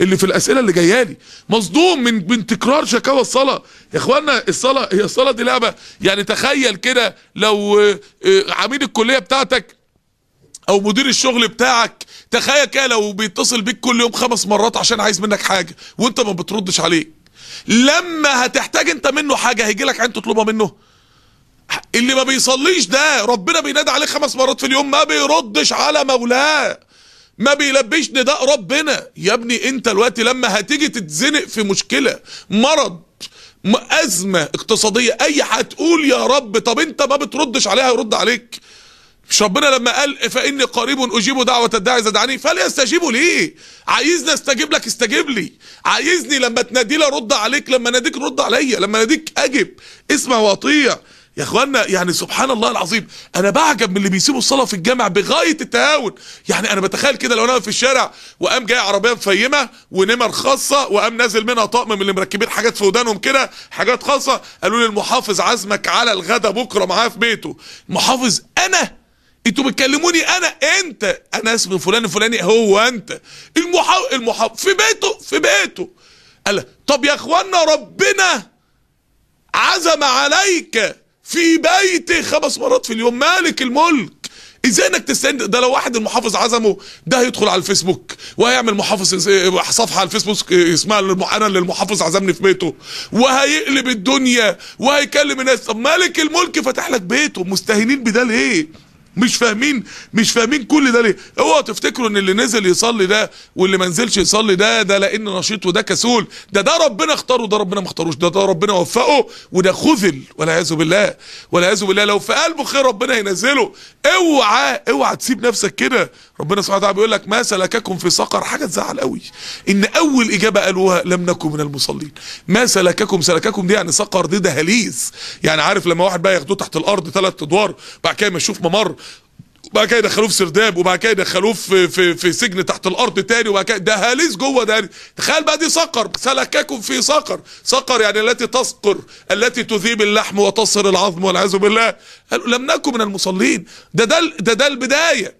اللي في الاسئله اللي جايه لي مصدوم من من تكرار شكاوى الصلاه يا اخوانا الصلاه هي الصلاه دي لعبه يعني تخيل كده لو آه، عميد الكليه بتاعتك او مدير الشغل بتاعك تخيل كده لو بيتصل بيك كل يوم خمس مرات عشان عايز منك حاجه وانت ما بتردش عليه لما هتحتاج انت منه حاجه هيجي لك عين تطلبها منه اللي ما بيصليش ده ربنا بينادي عليه خمس مرات في اليوم ما بيردش على مولاه ما بيلبيش نداء ربنا يا ابني انت دلوقتي لما هتيجي تتزنق في مشكله مرض ازمه اقتصاديه اي حتقول يا رب طب انت ما بتردش عليها يرد عليك مش ربنا لما قال فاني قريب اجيب دعوه الداعي اذا دعاني فليستجيبوا لي عايزني استجيب لك استجيب لي عايزني لما تنادي لي ارد عليك لما ناديك رد عليا لما ناديك اجب اسمع واطيع يا اخوانا يعني سبحان الله العظيم انا بعجب من اللي بيسيبوا الصلاه في الجامع بغايه التهاون يعني انا بتخيل كده لو انا في الشارع وقام جاي عربيه مفيمه ونمر خاصه وقام نازل منها طقم من اللي مركبين حاجات في ودانهم كده حاجات خاصه قالوا لي المحافظ عزمك على الغدا بكره معاه في بيته المحافظ انا انتوا بتكلموني انا انت انا اسمي فلان الفلاني هو انت المحاو المحاو في بيته في بيته قال طب يا اخوانا ربنا عزم عليك في بيتي خمس مرات في اليوم مالك الملك ازاي انك تستند ده لو واحد المحافظ عزمه ده هيدخل على الفيسبوك وهيعمل محافظ صفحه على الفيسبوك اسمها انا اللي المحافظ عزمني في بيته وهيقلب الدنيا وهيكلم الناس طب مالك الملك فاتح لك بيته مستهينين بده ليه؟ مش فاهمين مش فاهمين كل ده ليه اوعوا تفتكروا ان اللي نزل يصلي ده واللي ما نزلش يصلي ده ده لان نشيط وده كسول ده ده ربنا اختاره ده ربنا ما اختاروش ده ده ربنا وفقه وده خذل والعياذ بالله والعياذ بالله لو في قلبه خير ربنا ينزله اوعى اوعى تسيب نفسك كده ربنا سبحانه وتعالى بيقول لك ما سلككم في سقر حاجه تزعل قوي ان اول اجابه قالوها لم نكن من المصلين ما سلككم سلككم دي يعني سقر دي دهاليز يعني عارف لما واحد بقى ياخدوه تحت الارض ثلاث ادوار بعد كده يمشوه يشوف ممر وبعد كده يدخلوه في سرداب وبعد كده يدخلوه في, في في سجن تحت الارض تاني وبعد كده ده هاليس جوه ده تخيل بقى دي صقر سلككم في صقر صقر يعني التي تسقر التي تذيب اللحم وتصهر العظم والعياذ بالله قالوا لم نكن من المصلين ده ده ده, ده البدايه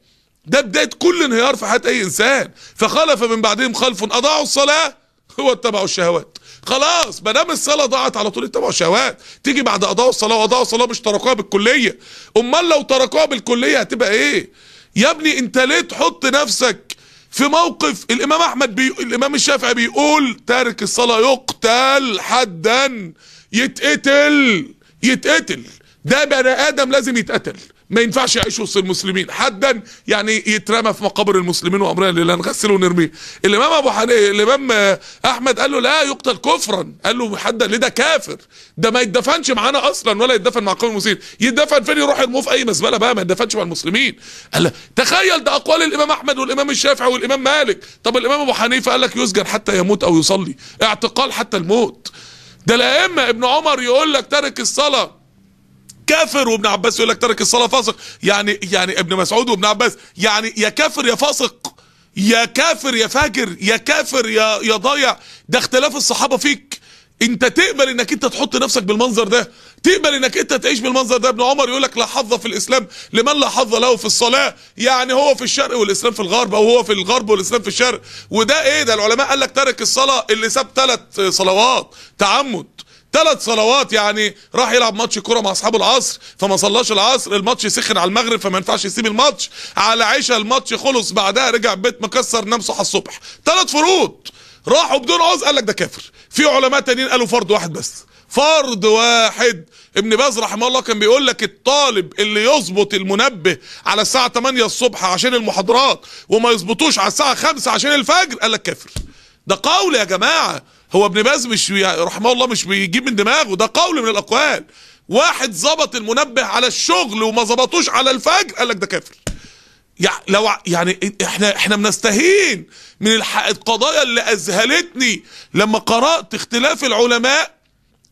ده بدايه كل انهيار في حياه اي انسان فخلف من بعدهم خلف اضاعوا الصلاه هو اتبعوا الشهوات خلاص ما دام الصلاه ضاعت على طول اتبعوا الشهوات تيجي بعد قضاء الصلاه وقضاء الصلاه مش تركوها بالكليه امال لو تركوها بالكليه هتبقى ايه يا ابني انت ليه تحط نفسك في موقف الامام احمد بي... الامام الشافعي بيقول تارك الصلاه يقتل حدا يتقتل يتقتل ده بني ادم لازم يتقتل ما ينفعش يعيش وسط المسلمين حدا يعني يترمى في مقابر المسلمين وامرنا لله نغسله ونرميه الامام ابو حنيفه الامام احمد قال له لا يقتل كفرا قال له حدا ليه ده كافر ده ما يدفنش معانا اصلا ولا يدفن مع قوم المسلمين يدفن فين يروح يرموه في اي مزبله بقى ما يدفنش مع المسلمين قال تخيل ده اقوال الامام احمد والامام الشافعي والامام مالك طب الامام ابو حنيفه قال لك يسجن حتى يموت او يصلي اعتقال حتى الموت ده الائمه ابن عمر يقول لك ترك الصلاه كافر وابن عباس يقول لك ترك الصلاه فاسق يعني يعني ابن مسعود وابن عباس يعني يا كافر يا فاسق يا كافر يا فاجر يا كافر يا يا ضايع ده اختلاف الصحابه فيك انت تقبل انك انت تحط نفسك بالمنظر ده تقبل انك انت تعيش بالمنظر ده ابن عمر يقول لك لا حظ في الاسلام لمن لا حظ له في الصلاه يعني هو في الشرق والاسلام في الغرب او هو في الغرب والاسلام في الشرق وده ايه ده العلماء قال لك ترك الصلاه اللي ساب ثلاث صلوات تعمد ثلاث صلوات يعني راح يلعب ماتش كوره مع اصحابه العصر فما صلاش العصر الماتش سخن على المغرب فما ينفعش يسيب الماتش على عشاء الماتش خلص بعدها رجع بيت مكسر نام صحى الصبح ثلاث فروض راحوا بدون عذر قال لك ده كافر في علماء تانيين قالوا فرض واحد بس فرض واحد ابن باز رحمه الله كان بيقول لك الطالب اللي يظبط المنبه على الساعه 8 الصبح عشان المحاضرات وما يظبطوش على الساعه 5 عشان الفجر قال لك كافر ده قول يا جماعه هو ابن باز مش رحمه الله مش بيجيب من دماغه ده قول من الاقوال واحد ظبط المنبه على الشغل وما ظبطوش على الفجر قال لك ده كافر يعني لو يعني احنا احنا بنستهين من القضايا اللي اذهلتني لما قرات اختلاف العلماء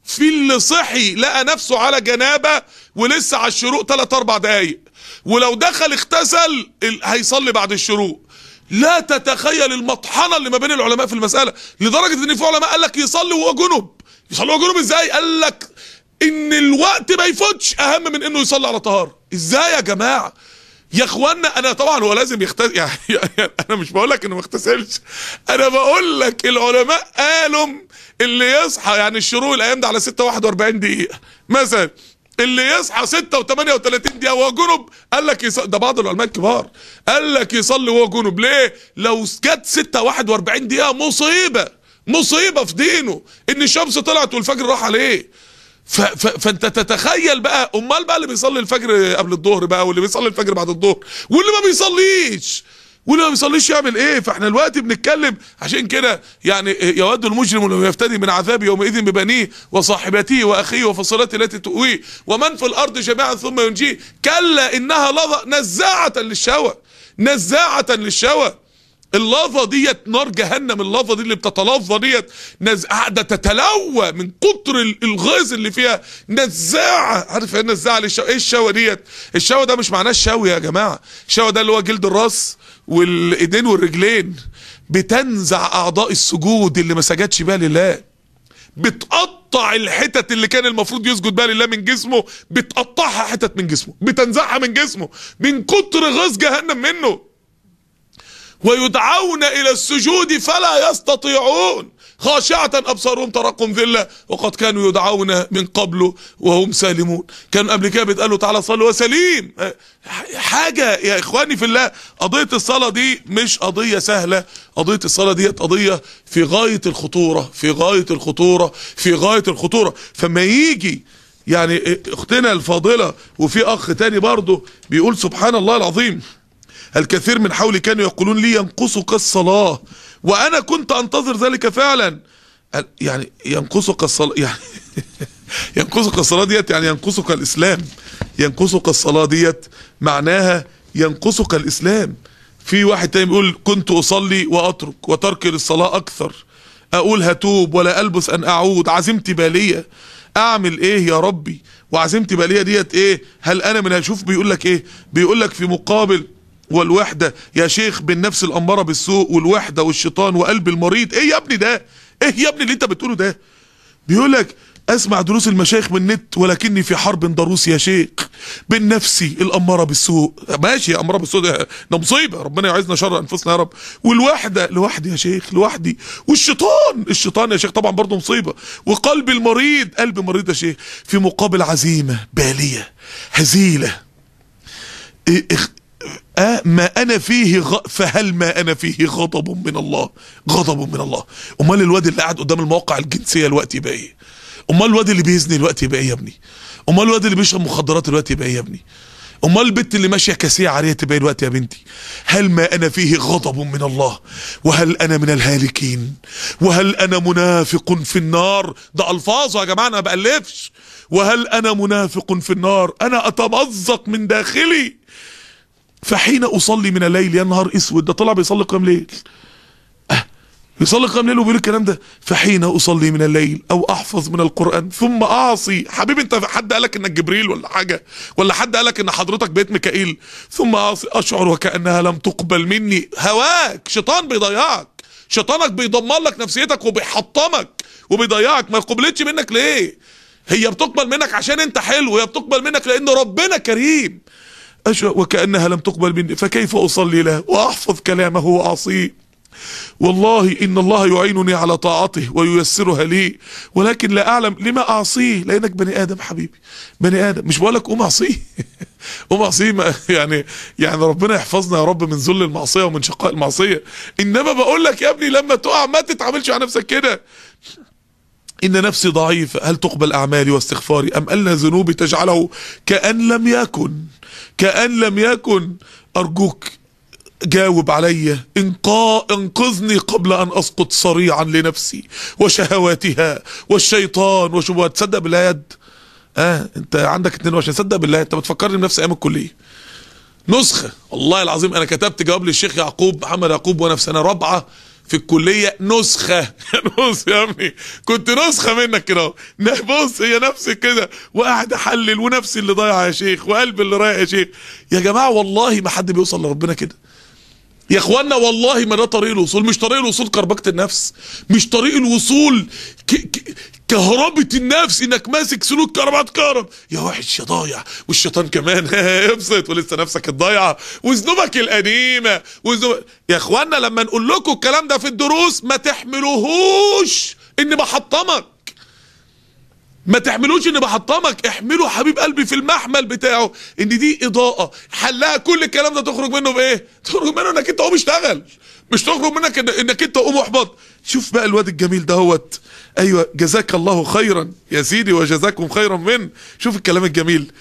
في اللي صحي لقى نفسه على جنابه ولسه على الشروق 3 4 دقايق ولو دخل اغتسل هيصلي بعد الشروق لا تتخيل المطحنه اللي ما بين العلماء في المساله لدرجه ان في علماء قال لك يصلي وهو جنب يصلي وهو جنب ازاي قال لك ان الوقت ما يفوتش اهم من انه يصلي على طهاره ازاي يا جماعه يا اخوانا انا طبعا هو لازم يختز... يعني انا مش بقول لك انه ما اغتسلش انا بقول لك العلماء قالوا اللي يصحى يعني الشروق الايام ده على 6:41 دقيقه مثلا اللي يصحى 6 و38 دقيقه وهو جنب قال لك يص... ده بعض العلماء الكبار قال لك يصلي وهو جنب ليه؟ لو جت 6 41 دقيقه مصيبه مصيبه في دينه ان الشمس طلعت والفجر راح عليه ف... ف... فانت تتخيل بقى امال بقى اللي بيصلي الفجر قبل الظهر بقى واللي بيصلي الفجر بعد الظهر واللي ما بيصليش واللي ما بيصليش يعمل ايه فاحنا دلوقتي بنتكلم عشان كده يعني يود المجرم لو يفتدي من عذاب يومئذ ببنيه وصاحبته واخيه وفصلاته التي تؤويه ومن في الارض جميعا ثم ينجيه كلا انها لظى نزاعه للشوى نزاعه للشوى اللظى ديت نار جهنم اللظى دي اللي بتتلظى ديت نز... قاعدة تتلوى من كتر الغيظ اللي فيها نزاعة عارف ايه نزاعة للشوى ايه الشوى ديت الشوى ده مش معناه الشوي يا جماعة الشوى ده اللي هو جلد الراس والايدين والرجلين بتنزع اعضاء السجود اللي ما سجدش بها لله بتقطع الحتت اللي كان المفروض يسجد بها لله من جسمه بتقطعها حتت من جسمه بتنزعها من جسمه من كتر غص جهنم منه ويدعون الى السجود فلا يستطيعون خاشعة أبصارهم ترقم ذلة وقد كانوا يدعون من قبله وهم سالمون كانوا قبل كده بيتقالوا تعالى صلوا وسليم حاجة يا إخواني في الله قضية الصلاة دي مش قضية سهلة قضية الصلاة دي قضية في غاية الخطورة في غاية الخطورة في غاية الخطورة فما يجي يعني اختنا الفاضلة وفي اخ تاني برضه بيقول سبحان الله العظيم الكثير من حولي كانوا يقولون لي ينقصك الصلاة وانا كنت انتظر ذلك فعلا يعني ينقصك الصلاة يعني ينقصك الصلاة ديت يعني ينقصك الإسلام ينقصك الصلاة ديت معناها ينقصك الإسلام في واحد تاني بيقول كنت أصلي وأترك وتركي للصلاة أكثر أقول هتوب ولا ألبس أن أعود عزيمتي بالية أعمل إيه يا ربي وعزيمتي بالية ديت إيه هل أنا من هشوف بيقول لك إيه بيقول لك في مقابل والوحدة يا شيخ بين نفس الأمارة بالسوء والوحدة والشيطان وقلب المريض ايه يا ابني ده ايه يا ابني اللي انت بتقوله ده بيقول لك اسمع دروس المشايخ من النت ولكني في حرب ضروس يا شيخ بين نفسي الاماره بالسوء ماشي يا اماره بالسوء ده, مصيبه ربنا يعزنا شر انفسنا يا رب والوحده لوحدي يا شيخ لوحدي والشيطان الشيطان يا شيخ طبعا برضه مصيبه وقلب المريض قلب مريض يا شيخ في مقابل عزيمه باليه هزيله آه ما انا فيه غ... فهل ما انا فيه غضب من الله غضب من الله امال الواد اللي قاعد قدام المواقع الجنسيه الوقت يبقى ايه امال الواد اللي بيزني الوقت يبقى ايه يا ابني امال الواد اللي بيشرب مخدرات الوقت يبقى ايه يا ابني امال البت اللي ماشيه كاسيه عاريه تبقى ايه الوقت يا بنتي هل ما انا فيه غضب من الله وهل انا من الهالكين وهل انا منافق في النار ده الفاظه يا جماعه انا ما بألفش وهل انا منافق في النار انا اتمزق من داخلي فحين اصلي من الليل يا نهار اسود ده طلع بيصلي قيام ليل أه، بيصلي قيام ليل وبيقول الكلام ده فحين اصلي من الليل او احفظ من القران ثم اعصي حبيبي انت حد قالك انك جبريل ولا حاجه ولا حد قالك ان حضرتك بيت ميكائيل ثم اعصي اشعر وكانها لم تقبل مني هواك شيطان بيضيعك شيطانك بيدمر لك نفسيتك وبيحطمك وبيضيعك ما قبلتش منك ليه هي بتقبل منك عشان انت حلو هي بتقبل منك لان ربنا كريم وكأنها لم تقبل مني فكيف أصلي له وأحفظ كلامه وأعصيه والله إن الله يعينني على طاعته وييسرها لي ولكن لا أعلم لما أعصيه لأنك بني آدم حبيبي بني آدم مش بقولك قوم أعصيه قوم أعصيه يعني يعني ربنا يحفظنا يا رب من ذل المعصية ومن شقاء المعصية إنما بقول لك يا ابني لما تقع ما تتعاملش على نفسك كده إن نفسي ضعيفة هل تقبل أعمالي واستغفاري أم أن ذنوبي تجعله كأن لم يكن كأن لم يكن أرجوك جاوب علي انقا انقذني قبل ان اسقط صريعا لنفسي وشهواتها والشيطان وشبهات تصدق بالله يد اه انت عندك 22 تصدق بالله انت بتفكرني بنفس ايام الكليه نسخه والله العظيم انا كتبت جواب للشيخ يعقوب محمد يعقوب وانا في سنه رابعه في الكليه نسخه بص يا ابني كنت نسخه منك كده بص هي نفس كده وقاعد احلل ونفسي اللي ضايعه يا شيخ وقلبي اللي رايح يا شيخ يا جماعه والله ما حد بيوصل لربنا كده يا اخوانا والله ما ده طريق الوصول مش طريق الوصول كربكه النفس مش طريق الوصول ك... ك... كهربة النفس انك ماسك سلوك كهرباء كهرب يا وحش يا ضايع والشيطان كمان ابسط ولسه نفسك الضايعه وذنوبك القديمه وذنوب يا اخوانا لما نقول لكم الكلام ده في الدروس ما تحملوهوش ان بحطمك ما تحملوش ان بحطمك احمله حبيب قلبي في المحمل بتاعه ان دي اضاءه حلها كل الكلام ده تخرج منه بايه تخرج منه انك انت قوم اشتغل مش تخرج منك انك انت قوم احبط شوف بقى الواد الجميل دهوت ايوه جزاك الله خيرا يا سيدي وجزاكم خيرا من شوف الكلام الجميل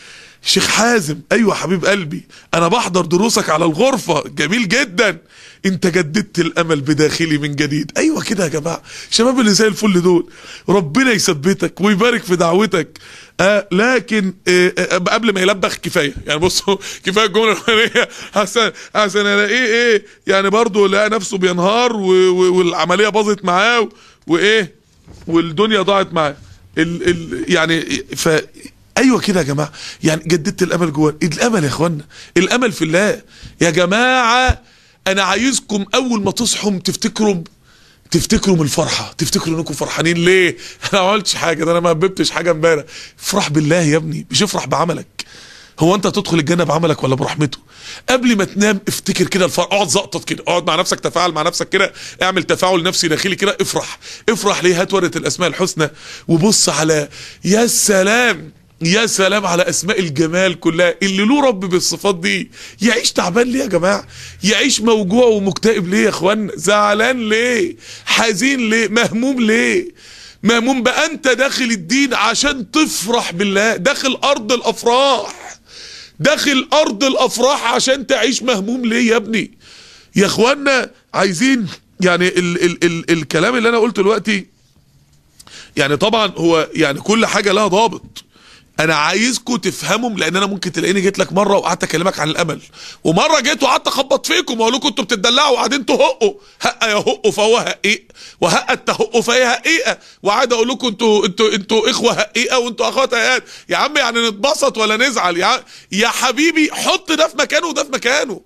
شيخ حازم ايوه حبيب قلبي انا بحضر دروسك على الغرفه جميل جدا انت جددت الامل بداخلي من جديد ايوه كده يا جماعه شباب اللي زي الفل دول ربنا يثبتك ويبارك في دعوتك آه لكن آه آه, آه، قبل ما يلبخ كفايه يعني بصوا كفايه الجمله الاولانيه حسن حسن الاقيه ايه يعني برضه لقى نفسه بينهار والعمليه باظت معاه وايه والدنيا ضاعت معاه ال ال يعني ف ايوه كده يا جماعه يعني جددت الامل جوه الامل يا اخوانا الامل في الله يا جماعه انا عايزكم اول ما تصحوا تفتكروا تفتكروا من الفرحه تفتكروا انكم فرحانين ليه انا ما عملتش حاجه ده انا ما هببتش حاجه امبارح افرح بالله يا ابني مش افرح بعملك هو انت تدخل الجنه بعملك ولا برحمته قبل ما تنام افتكر كده الفرح اقعد زقطط كده اقعد مع نفسك تفاعل مع نفسك كده اعمل تفاعل نفسي داخلي كده افرح افرح ليه هات ورقه الاسماء الحسنى وبص على يا سلام يا سلام على اسماء الجمال كلها اللي له رب بالصفات دي يعيش تعبان ليه يا جماعه يعيش موجوع ومكتئب ليه يا اخوان زعلان ليه حزين ليه مهموم ليه مهموم بقى انت داخل الدين عشان تفرح بالله داخل ارض الافراح داخل ارض الافراح عشان تعيش مهموم ليه يا ابني يا اخوانا عايزين يعني ال ال ال الكلام اللي انا قلته دلوقتي يعني طبعا هو يعني كل حاجه لها ضابط انا عايزكم تفهمهم لان انا ممكن تلاقيني جيت لك مره وقعدت اكلمك عن الامل ومره جيت وقعدت اخبط فيكم واقول لكم انتوا بتدلعوا وبعدين تهقوا هقه يا هق فهو هقيق وهقه تهقوا فهي هقيقه وقعد اقول لكم انتوا انتوا انتوا اخوه هقيقه وانتوا اخوات هقيقه يا عم يعني نتبسط ولا نزعل يا يا حبيبي حط ده في مكانه وده في مكانه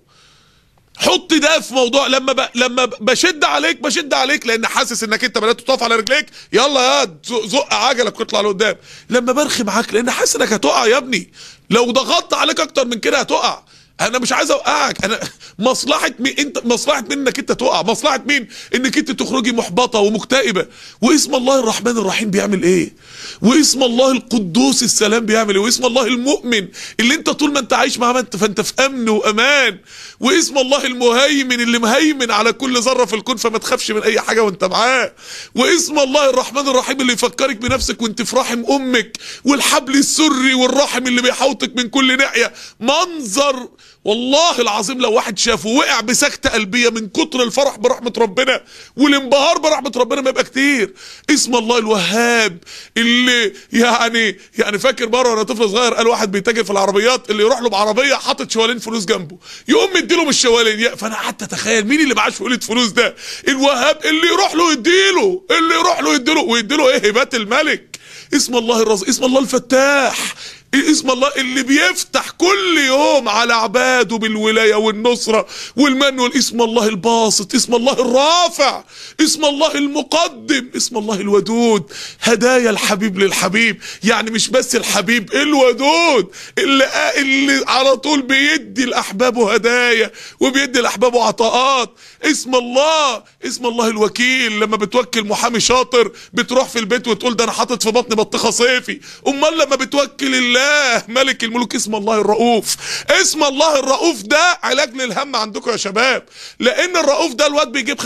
حط ده في موضوع لما ب... لما بشد عليك بشد عليك لان حاسس انك انت بدات تقف على رجليك يلا يا زق عجلك واطلع لقدام لما برخي معاك لان حاسس انك هتقع يا ابني لو ضغطت عليك اكتر من كده هتقع انا مش عايز اوقعك انا مصلحه مين انت مصلحه مين انك انت تقع مصلحه مين انك انت تخرجي محبطه ومكتئبه واسم الله الرحمن الرحيم بيعمل ايه واسم الله القدوس السلام بيعمل ايه واسم الله المؤمن اللي انت طول ما انت عايش معاه فانت في امن وامان واسم الله المهيمن اللي مهيمن على كل ذره في الكون فما تخافش من اي حاجه وانت معاه واسم الله الرحمن الرحيم اللي يفكرك بنفسك وانت في رحم امك والحبل السري والرحم اللي بيحوطك من كل ناحيه منظر والله العظيم لو واحد شافه وقع بسكتة قلبية من كتر الفرح برحمة ربنا والانبهار برحمة ربنا ما يبقى كتير اسم الله الوهاب اللي يعني يعني فاكر مرة وانا طفل صغير قال واحد بيتاجر في العربيات اللي يروح له بعربية حاطط شوالين فلوس جنبه يقوم مديله من الشوالين فانا قعدت اتخيل مين اللي معاه شوالين فلوس ده الوهاب اللي يروح له يديله اللي يروح له يديله ويديله ايه هبات الملك اسم الله الرزق اسم الله الفتاح إيه اسم الله اللي بيفتح كل يوم على عباده بالولاية والنصرة والمن اسم الله الباسط اسم الله الرافع اسم الله المقدم اسم الله الودود هدايا الحبيب للحبيب يعني مش بس الحبيب الودود اللي, اللي على طول بيدي لأحبابه هدايا وبيدي لأحبابه عطاءات اسم الله اسم الله الوكيل لما بتوكل محامي شاطر بتروح في البيت وتقول ده انا حاطط في بطني بطيخه صيفي امال لما بتوكل الله الله ملك الملوك اسم الله الرؤوف اسم الله الرؤوف ده علاج للهم عندكم يا شباب لان الرؤوف ده الواد بيجيب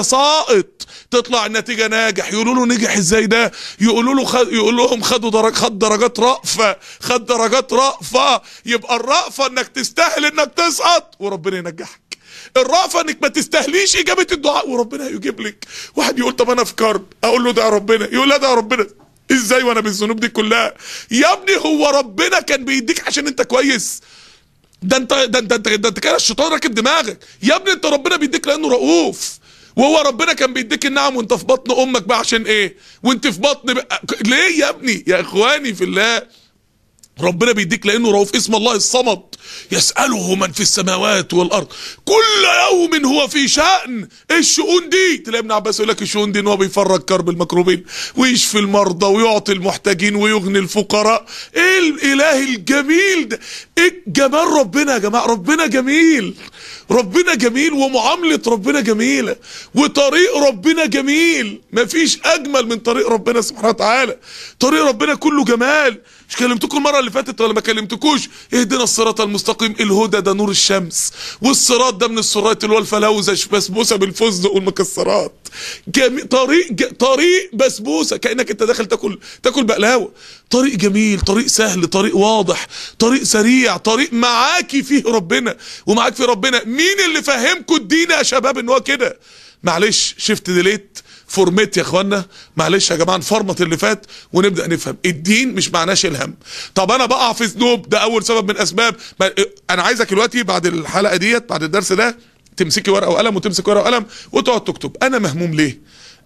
45% ساقط تطلع النتيجه ناجح يقولوا له نجح ازاي ده يقولوا له خد يقول لهم خدوا درج خد درجات رأفه خد درجات رأفه يبقى الرأفه انك تستاهل انك تسقط وربنا ينجحك الرأفة انك ما تستاهليش اجابة الدعاء وربنا هيجيب لك واحد يقول طب انا في كرب اقول له ده ربنا يقول لا ده ربنا ازاي وانا بالذنوب دي كلها يا ابني هو ربنا كان بيديك عشان انت كويس ده انت ده انت ده انت كده الشيطان راكب دماغك يا ابني انت ربنا بيديك لانه رؤوف وهو ربنا كان بيديك النعم وانت في بطن امك بقى عشان ايه وانت في بطن بقى ليه يا ابني يا اخواني في الله ربنا بيديك لانه رؤوف اسم الله الصمد يساله من في السماوات والارض كل يوم هو في شان إيه الشؤون دي تلاقي ابن عباس يقول لك الشؤون دي ان هو بيفرج كرب المكروبين ويشفي المرضى ويعطي المحتاجين ويغني الفقراء ايه الاله الجميل ده ايه جمال ربنا يا جماعه ربنا جميل ربنا جميل ومعامله ربنا جميله وطريق ربنا جميل مفيش اجمل من طريق ربنا سبحانه وتعالى طريق ربنا كله جمال مش كلمتكم المره اللي فاتت ولا ما كلمتكوش اهدنا الصراط المستقيم الهدى ده نور الشمس والصراط ده من الصراط اللي هو الفلوزه بسبوسه بالفستق والمكسرات جميل طريق ج... طريق بسبوسه كانك انت داخل تاكل تاكل بقلاوه طريق جميل طريق سهل طريق واضح طريق سريع طريق معاكي فيه ربنا ومعاك فيه ربنا مين اللي فهمكوا الدين يا شباب ان هو كده معلش شفت ديليت فورميت يا اخوانا معلش يا جماعه نفرمط اللي فات ونبدا نفهم الدين مش معناه الهم طب انا بقع في ذنوب ده اول سبب من اسباب انا عايزك دلوقتي بعد الحلقه ديت بعد الدرس ده تمسكي ورقه وقلم وتمسك ورقه وقلم وتقعد تكتب انا مهموم ليه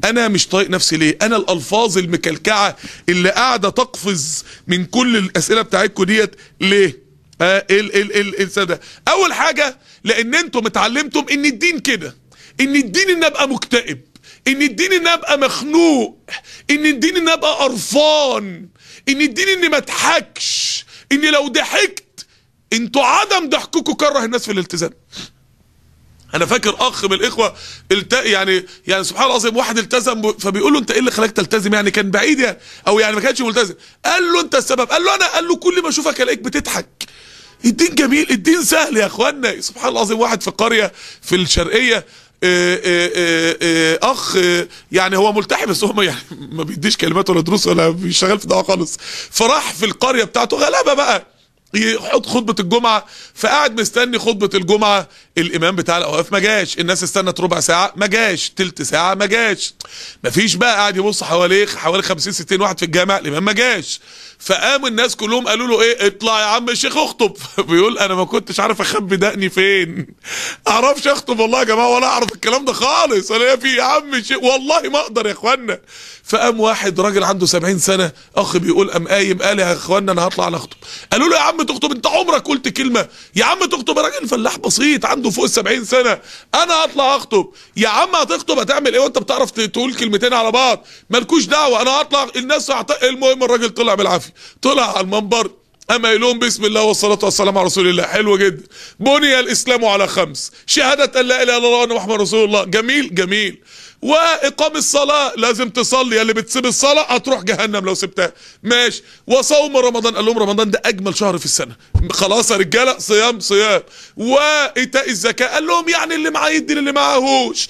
انا مش طايق نفسي ليه انا الالفاظ المكلكعه اللي قاعده تقفز من كل الاسئله بتاعتكم ديت ليه آه ال إيه ال إيه ال ال اول حاجه لان انتم اتعلمتم ان الدين كده ان الدين ان ابقى مكتئب ان اديني ان ابقى مخنوق ان اديني ان ابقى قرفان ان اديني اني ما اضحكش ان لو ضحكت انتوا عدم ضحككم كره الناس في الالتزام انا فاكر اخ من الاخوه الت... يعني يعني سبحان الله العظيم واحد التزم فبيقول له انت ايه اللي خلاك تلتزم يعني كان بعيد يعني او يعني ما كانش ملتزم قال له انت السبب قال له انا قال له كل ما اشوفك الاقيك بتضحك الدين جميل الدين سهل يا اخوانا سبحان الله العظيم واحد في قريه في الشرقيه آه، آه، آه، اخ يعني هو ملتحي بس هو يعني ما بيديش كلمات ولا دروس ولا بيشتغل في دعوه خالص فراح في القريه بتاعته غلابه بقى يحط خطبة الجمعة فقعد مستني خطبة الجمعة الإمام بتاع الأوقاف ما جاش الناس استنت ربع ساعة ما جاش تلت ساعة ما جاش ما فيش بقى قاعد يبص حواليه حوالي 50 60 واحد في الجامع الإمام ما جاش فقام الناس كلهم قالوا له ايه اطلع يا عم الشيخ اخطب بيقول انا ما كنتش عارف اخبي دقني فين اعرفش اخطب والله يا جماعه ولا اعرف الكلام ده خالص انا في يا عم الشيخ والله ما اقدر يا اخوانا فقام واحد راجل عنده 70 سنه اخ بيقول قام قايم قال يا اخوانا انا هطلع انا اخطب قالوا له يا عم تخطب انت عمرك قلت كلمه يا عم تخطب راجل فلاح بسيط عنده فوق ال 70 سنه انا هطلع اخطب يا عم هتخطب هتعمل ايه وانت بتعرف تقول كلمتين على بعض مالكوش دعوه انا هطلع الناس المهم الراجل طلع بالعافيه طلع على المنبر اما يلوم بسم الله والصلاه والسلام على رسول الله حلو جدا بني الاسلام على خمس شهاده ان لا اله الا الله وان محمد رسول الله جميل جميل واقام الصلاه لازم تصلي اللي بتسيب الصلاه هتروح جهنم لو سبتها ماشي وصوم رمضان قال لهم رمضان ده اجمل شهر في السنه خلاص يا رجاله صيام صيام وايتاء الزكاه قال لهم يعني اللي معاه يدي اللي معاهوش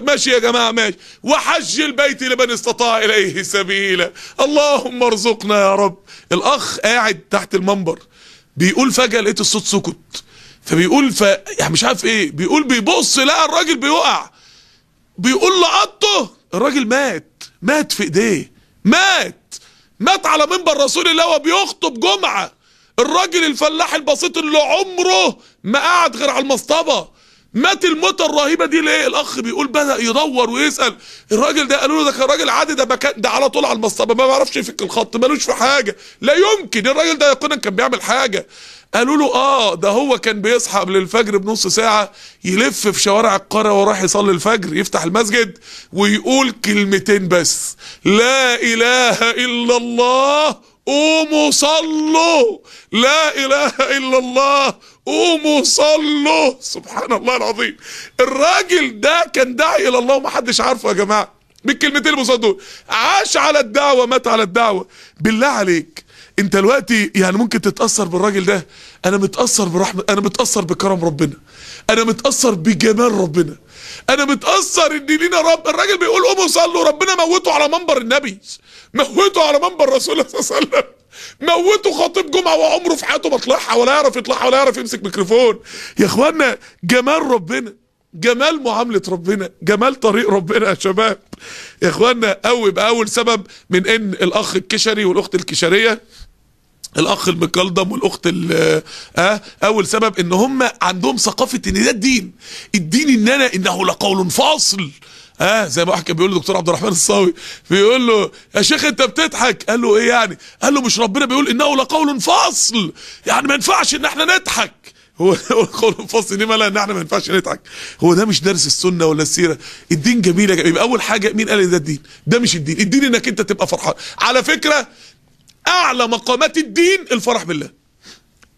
ماشي يا جماعه ماشي وحج البيت لمن استطاع اليه سبيلا اللهم ارزقنا يا رب الاخ قاعد تحت المنبر بيقول فجاه لقيت الصوت سكت فبيقول ف يعني مش عارف ايه بيقول بيبص لقى الراجل بيقع بيقول لقطه الراجل مات مات في ايديه مات مات على منبر رسول الله وبيخطب جمعه الراجل الفلاح البسيط اللي عمره ما قعد غير على المصطبه مات الموتة الرهيبة دي ليه الأخ بيقول بدأ يدور ويسأل الراجل ده قالوا له ده كان راجل عادي ده مكان ده على طول على المصطبة ما بيعرفش يفك الخط ملوش في حاجة لا يمكن الراجل ده يقينا كان بيعمل حاجة قالوا له اه ده هو كان بيصحى قبل الفجر بنص ساعة يلف في شوارع القرى وراح يصلي الفجر يفتح المسجد ويقول كلمتين بس لا إله إلا الله قوموا صلوا لا اله الا الله قوموا صلوا سبحان الله العظيم الراجل ده كان داعي الى الله ومحدش عارفه يا جماعه بالكلمتين اللي دول عاش على الدعوه مات على الدعوه بالله عليك انت دلوقتي يعني ممكن تتاثر بالراجل ده انا متاثر برحمه انا متاثر بكرم ربنا انا متاثر بجمال ربنا انا متاثر ان لينا رب الراجل بيقول قوموا صلوا ربنا موته على منبر النبي موته على منبر رسول الله صلى الله عليه وسلم موته خطيب جمعه وعمره في حياته ما طلعها ولا يعرف يطلعها ولا يعرف يمسك ميكروفون يا اخوانا جمال ربنا جمال معامله ربنا جمال طريق ربنا يا شباب يا اخوانا قوي باول سبب من ان الاخ الكشري والاخت الكشريه الاخ المكلدم والاخت اه اول سبب ان هم عندهم ثقافه ان ده الدين الدين ان انا انه لقول فاصل ها زي ما واحد كان بيقول لدكتور عبد الرحمن الصاوي بيقول له يا شيخ انت بتضحك قال له ايه يعني قال له مش ربنا بيقول انه لقول فصل يعني ما ينفعش ان احنا نضحك هو قول فاصل ليه مالها ان احنا ما ينفعش نضحك هو ده مش درس السنه ولا السيره الدين جميل يا يبقى اول حاجه مين قال ان ده الدين ده مش الدين الدين انك انت تبقى فرحان على فكره اعلى مقامات الدين الفرح بالله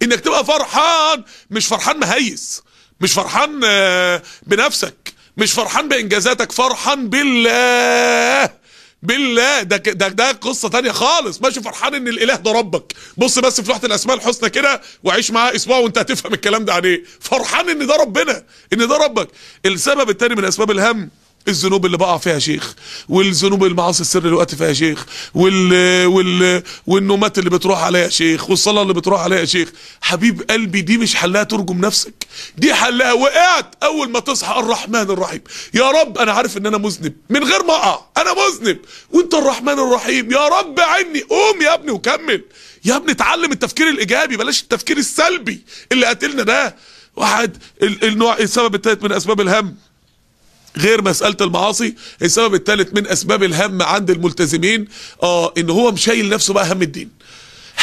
انك تبقى فرحان مش فرحان مهيس مش فرحان آه، بنفسك مش فرحان بانجازاتك فرحان بالله بالله ده ده ده قصه تانية خالص ماشي فرحان ان الاله ده ربك بص بس في لوحه الاسماء الحسنى كده وعيش معاها اسبوع وانت هتفهم الكلام ده عن ايه فرحان ان ده ربنا ان ده ربك السبب التاني من اسباب الهم الذنوب اللي بقع فيها شيخ والذنوب المعاصي السر اللي وقعت فيها شيخ وال وال والنومات اللي بتروح عليها شيخ والصلاه اللي بتروح عليها شيخ حبيب قلبي دي مش حلها ترجم نفسك دي حلها وقعت اول ما تصحى الرحمن الرحيم يا رب انا عارف ان انا مذنب من غير ما اقع انا مذنب وانت الرحمن الرحيم يا رب عني قوم يا ابني وكمل يا ابني اتعلم التفكير الايجابي بلاش التفكير السلبي اللي قاتلنا ده واحد النوع السبب الثالث من اسباب الهم غير مسألة المعاصي السبب الثالث من أسباب الهم عند الملتزمين آه إن هو مشايل نفسه بقى هم الدين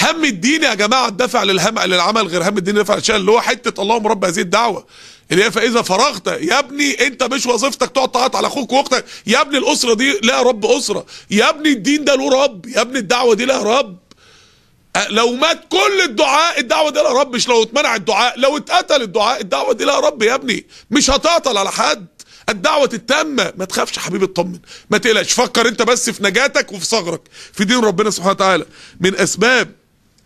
هم الدين يا جماعة الدفع للهم للعمل غير هم الدين دفع للشأن اللي هو حتة اللهم رب هذه الدعوة اللي هي فإذا فرغت يا ابني أنت مش وظيفتك تقعد تعيط على أخوك وأختك يا ابني الأسرة دي لها رب أسرة يا ابني الدين ده له رب يا ابني الدعوة دي لها رب لو مات كل الدعاء الدعوه دي لها رب مش لو اتمنع الدعاء لو اتقتل الدعاء الدعوه دي لها رب يا ابني مش هتعطل على حد الدعوة التامة ما تخافش حبيبي اطمن ما تقلقش فكر انت بس في نجاتك وفي ثغرك في دين ربنا سبحانه وتعالى من اسباب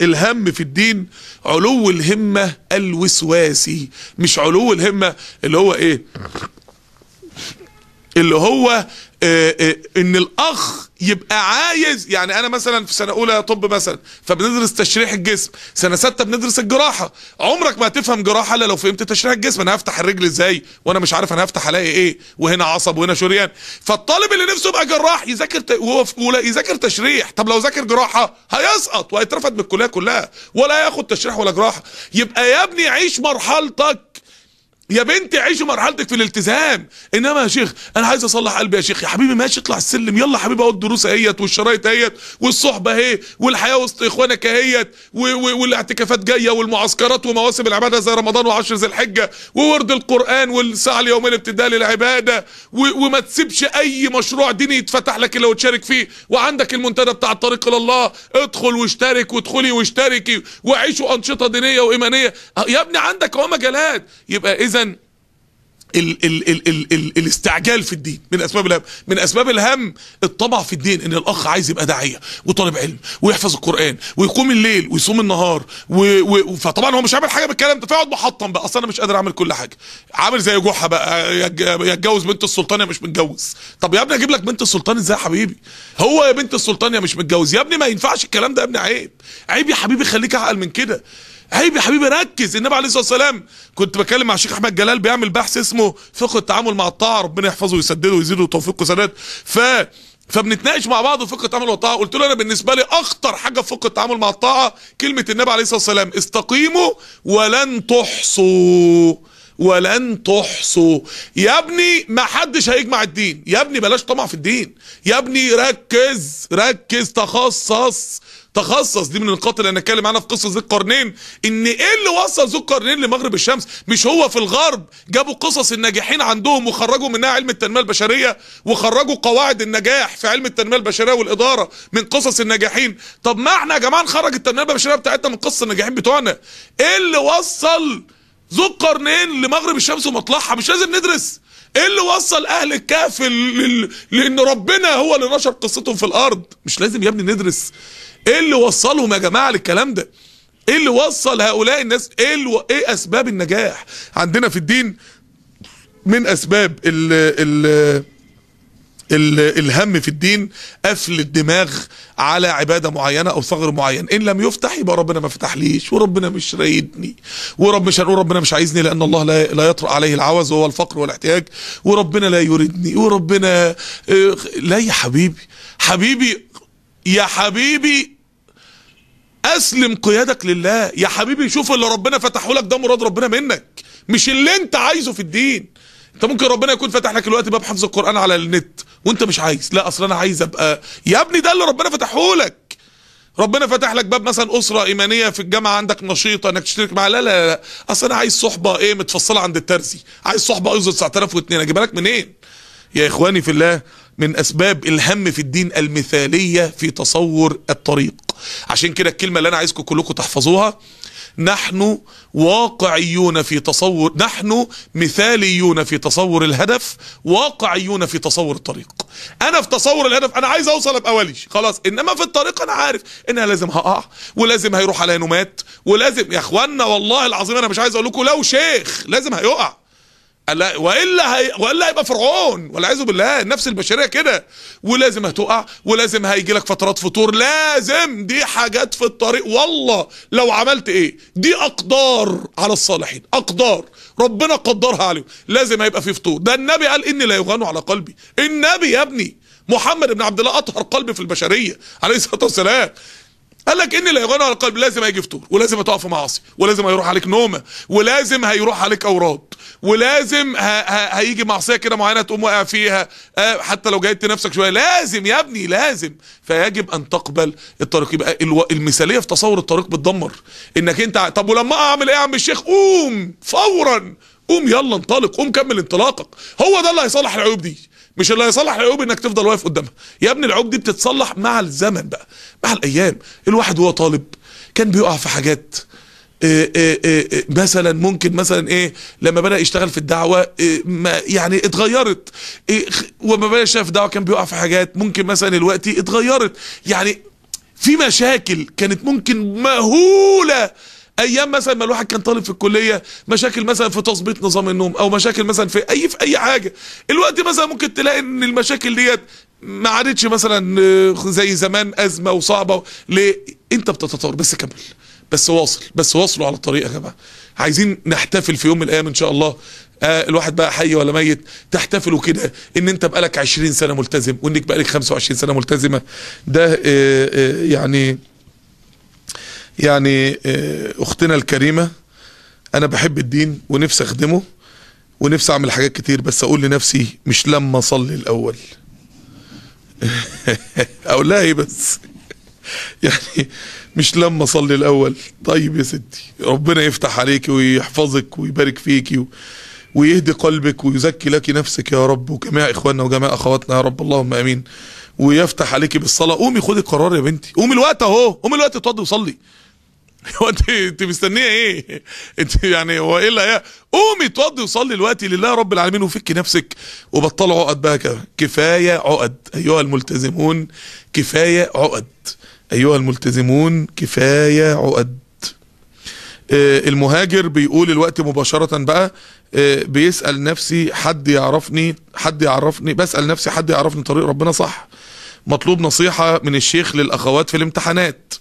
الهم في الدين علو الهمة الوسواسي مش علو الهمة اللي هو ايه اللي هو آه، آه، ان الاخ يبقى عايز يعني انا مثلا في سنه اولى طب مثلا فبندرس تشريح الجسم سنه سته بندرس الجراحه عمرك ما هتفهم جراحه الا لو فهمت تشريح الجسم انا هفتح الرجل ازاي وانا مش عارف انا هفتح الاقي ايه وهنا عصب وهنا شريان فالطالب اللي نفسه يبقى جراح يذاكر وهو في اولى يذاكر تشريح طب لو ذاكر جراحه هيسقط وهيترفد من الكليه كلها ولا ياخد تشريح ولا جراحه يبقى يا ابني عيش مرحلتك يا بنتي عيشي مرحلتك في الالتزام انما يا شيخ انا عايز اصلح قلبي يا شيخ يا حبيبي ماشي اطلع السلم يلا يا حبيبي اهو الدروس اهيت والشرايط اهيت والصحبه اهي والحياه وسط اخوانك اهيت والاعتكافات جايه والمعسكرات ومواسم العباده زي رمضان وعشر ذي الحجه وورد القران والساعه اليوميه اللي بتديها للعباده وما تسيبش اي مشروع ديني يتفتح لك لو تشارك فيه وعندك المنتدى بتاع الطريق الى الله ادخل واشترك وادخلي واشتركي وعيشوا انشطه دينيه وايمانيه يا ابني عندك اهو مجالات يبقى اذا ال ال ال ال ال الاستعجال في الدين من اسباب الهم من اسباب الهم الطمع في الدين ان الاخ عايز يبقى داعيه وطالب علم ويحفظ القران ويقوم الليل ويصوم النهار و و فطبعا هو مش عامل حاجه بالكلام ده فيقعد محطم بقى اصل انا مش قادر اعمل كل حاجه عامل زي جحا بقى يتجوز بنت السلطان يا مش متجوز طب يا ابني اجيب لك بنت السلطان ازاي يا حبيبي هو يا بنت السلطان يا مش متجوز يا ابني ما ينفعش الكلام ده يا ابني عيب عيب يا حبيبي خليك اعقل من كده عيب يا حبيبي ركز النبي عليه الصلاه والسلام كنت بكلم مع الشيخ احمد جلال بيعمل بحث اسمه فقه التعامل مع الطاعه ربنا يحفظه ويسدده ويزيده توفيق وسداد ف فبنتناقش مع بعض فقه التعامل مع الطاعه قلت له انا بالنسبه لي اخطر حاجه في فقه التعامل مع الطاعه كلمه النبي عليه الصلاه والسلام استقيموا ولن تحصوا ولن تحصوا يا ابني ما حدش هيجمع الدين يا ابني بلاش طمع في الدين يا ابني ركز ركز تخصص تخصص دي من النقاط اللي هنتكلم عنها في قصه ذي القرنين ان ايه اللي وصل ذو القرنين لمغرب الشمس مش هو في الغرب جابوا قصص الناجحين عندهم وخرجوا منها علم التنميه البشريه وخرجوا قواعد النجاح في علم التنميه البشريه والاداره من قصص الناجحين طب ما احنا يا جماعه نخرج التنميه البشريه بتاعتنا من قصص الناجحين بتوعنا ايه اللي وصل ذو القرنين لمغرب الشمس ومطلعها مش لازم ندرس ايه اللي وصل اهل الكهف لان ربنا هو اللي نشر قصتهم في الارض مش لازم يا ابني ندرس ايه اللي وصلهم يا جماعه للكلام ده ايه اللي وصل هؤلاء الناس ايه الو... ايه اسباب النجاح عندنا في الدين من اسباب ال ال الهم في الدين قفل الدماغ على عباده معينه او ثغر معين ان لم يفتح يبقى ربنا ما فتحليش وربنا مش رايدني ورب مش ربنا مش عايزني لان الله لا يطرا عليه العوز وهو الفقر والاحتياج وربنا لا يريدني وربنا آه، لا يا حبيبي حبيبي يا حبيبي اسلم قيادك لله يا حبيبي شوف اللي ربنا فتحه لك ده مراد ربنا منك مش اللي انت عايزه في الدين انت ممكن ربنا يكون فتح لك الوقت باب حفظ القران على النت وانت مش عايز لا اصل انا عايز ابقى يا ابني ده اللي ربنا فتحه لك ربنا فتح لك باب مثلا اسره ايمانيه في الجامعه عندك نشيطه انك تشترك معاها لا لا لا اصل انا عايز صحبه ايه متفصله عند الترزي عايز صحبه ايزو 9002 اجيبها لك منين يا اخواني في الله من اسباب الهم في الدين المثاليه في تصور الطريق عشان كده الكلمه اللي انا عايزكم كلكم تحفظوها نحن واقعيون في تصور نحن مثاليون في تصور الهدف واقعيون في تصور الطريق انا في تصور الهدف انا عايز اوصل ابقى ولي خلاص انما في الطريق انا عارف ان انا لازم هقع ولازم هيروح عليا نومات ولازم يا اخوانا والله العظيم انا مش عايز اقول لكم لو شيخ لازم هيقع لا والا هي... والا هيبقى فرعون والعياذ بالله النفس البشريه كده ولازم هتقع ولازم هيجي لك فترات فتور لازم دي حاجات في الطريق والله لو عملت ايه دي اقدار على الصالحين اقدار ربنا قدرها عليهم لازم هيبقى في فتور ده النبي قال اني لا يغنوا على قلبي النبي يا ابني محمد بن عبد الله اطهر قلب في البشريه عليه الصلاه والسلام قال لك ان الاغانه على القلب لازم هيجي فطور ولازم هتقف معاصي ولازم هيروح عليك نومه ولازم هيروح عليك اوراد ولازم هيجي معصيه كده معينه تقوم واقع فيها آه، حتى لو جايدت نفسك شويه لازم يا ابني لازم فيجب ان تقبل الطريق يبقى المثاليه في تصور الطريق بتدمر انك انت طب ولما اعمل ايه يا عم الشيخ قوم فورا قوم يلا انطلق قوم كمل انطلاقك هو ده اللي هيصلح العيوب دي مش اللي هيصلح العيوب انك تفضل واقف قدامها يا ابني العيوب دي بتتصلح مع الزمن بقى مع الايام الواحد وهو طالب كان بيقع في حاجات إيه إيه إيه مثلا ممكن مثلا ايه لما بدا يشتغل في الدعوه آه، ما يعني اتغيرت إيه وما بدا يشتغل في الدعوه كان بيقع في حاجات ممكن مثلا الوقت اتغيرت يعني في مشاكل كانت ممكن مهوله ايام مثلا ما الواحد كان طالب في الكليه مشاكل مثلا في تظبيط نظام النوم او مشاكل مثلا في اي في اي حاجه الوقت مثلا ممكن تلاقي ان المشاكل ديت ما عادتش مثلا آه، زي زمان ازمه وصعبه ليه انت بتتطور بس كمل بس واصل بس واصلوا على الطريق يا جماعه عايزين نحتفل في يوم من الايام ان شاء الله آه الواحد بقى حي ولا ميت تحتفلوا كده ان انت بقالك 20 سنه ملتزم وانك بقالك 25 سنه ملتزمه ده آه آه يعني يعني آه، اختنا الكريمه انا بحب الدين ونفسي اخدمه ونفسي اعمل حاجات كتير بس اقول لنفسي مش لما اصلي الاول اقول لها ايه بس يعني مش لما اصلي الاول طيب يا ستي ربنا يفتح عليك ويحفظك ويبارك فيك و... ويهدي قلبك ويزكي لك نفسك يا رب وجميع اخواننا وجميع اخواتنا يا رب اللهم امين ويفتح عليك بالصلاه قومي خدي القرار يا بنتي قومي الوقت اهو قومي الوقت اتوضي وصلي هو انت انت مستنيه ايه؟ انت يعني هو ايه اللي قومي اتوضي وصلي دلوقتي لله رب العالمين وفكي نفسك وبطلوا عقد بقى كفايه عقد ايها الملتزمون كفايه عقد ايها الملتزمون كفايه عقد آه، المهاجر بيقول الوقت مباشرة بقى آه، بيسأل نفسي حد يعرفني حد يعرفني بسأل نفسي حد يعرفني طريق ربنا صح مطلوب نصيحة من الشيخ للأخوات في الامتحانات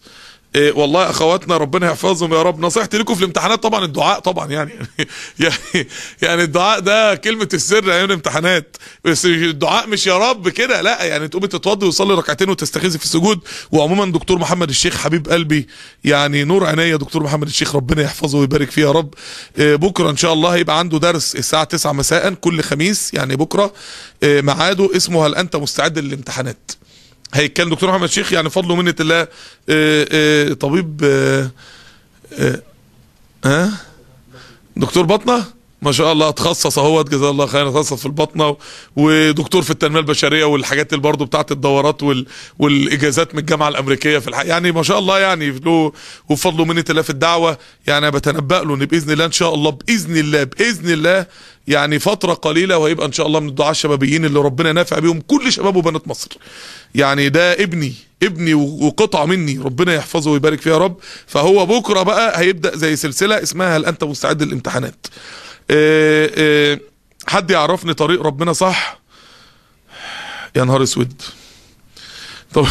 إيه والله اخواتنا ربنا يحفظهم يا رب نصيحتي لكم في الامتحانات طبعا الدعاء طبعا يعني يعني يعني الدعاء ده كلمه السر ايام الامتحانات بس الدعاء مش يا رب كده لا يعني تقومي تتوضي وتصلي ركعتين وتستخذي في السجود وعموما دكتور محمد الشيخ حبيب قلبي يعني نور عينيا دكتور محمد الشيخ ربنا يحفظه ويبارك فيه يا رب إيه بكره ان شاء الله هيبقى عنده درس الساعه 9 مساء كل خميس يعني بكره إيه ميعاده اسمه هل انت مستعد للامتحانات هيتكلم دكتور محمد شيخ يعني فضله منة الله آه، آه، طبيب آه، ها دكتور بطنه ما شاء الله اتخصص اهوت جزاه الله خير اتخصص في البطنه ودكتور في التنميه البشريه والحاجات اللي برضه بتاعت الدورات وال... والاجازات من الجامعه الامريكيه في الحق يعني ما شاء الله يعني له وفضله منه الله في الدعوه يعني بتنبأ له ان باذن الله ان شاء الله باذن الله باذن الله يعني فتره قليله وهيبقى ان شاء الله من الدعاه الشبابيين اللي ربنا نافع بيهم كل شباب وبنات مصر يعني ده ابني ابني وقطعه مني ربنا يحفظه ويبارك فيها يا رب فهو بكره بقى هيبدا زي سلسله اسمها هل انت مستعد للامتحانات إيه، إيه، حد يعرفني طريق ربنا صح يا نهار اسود طب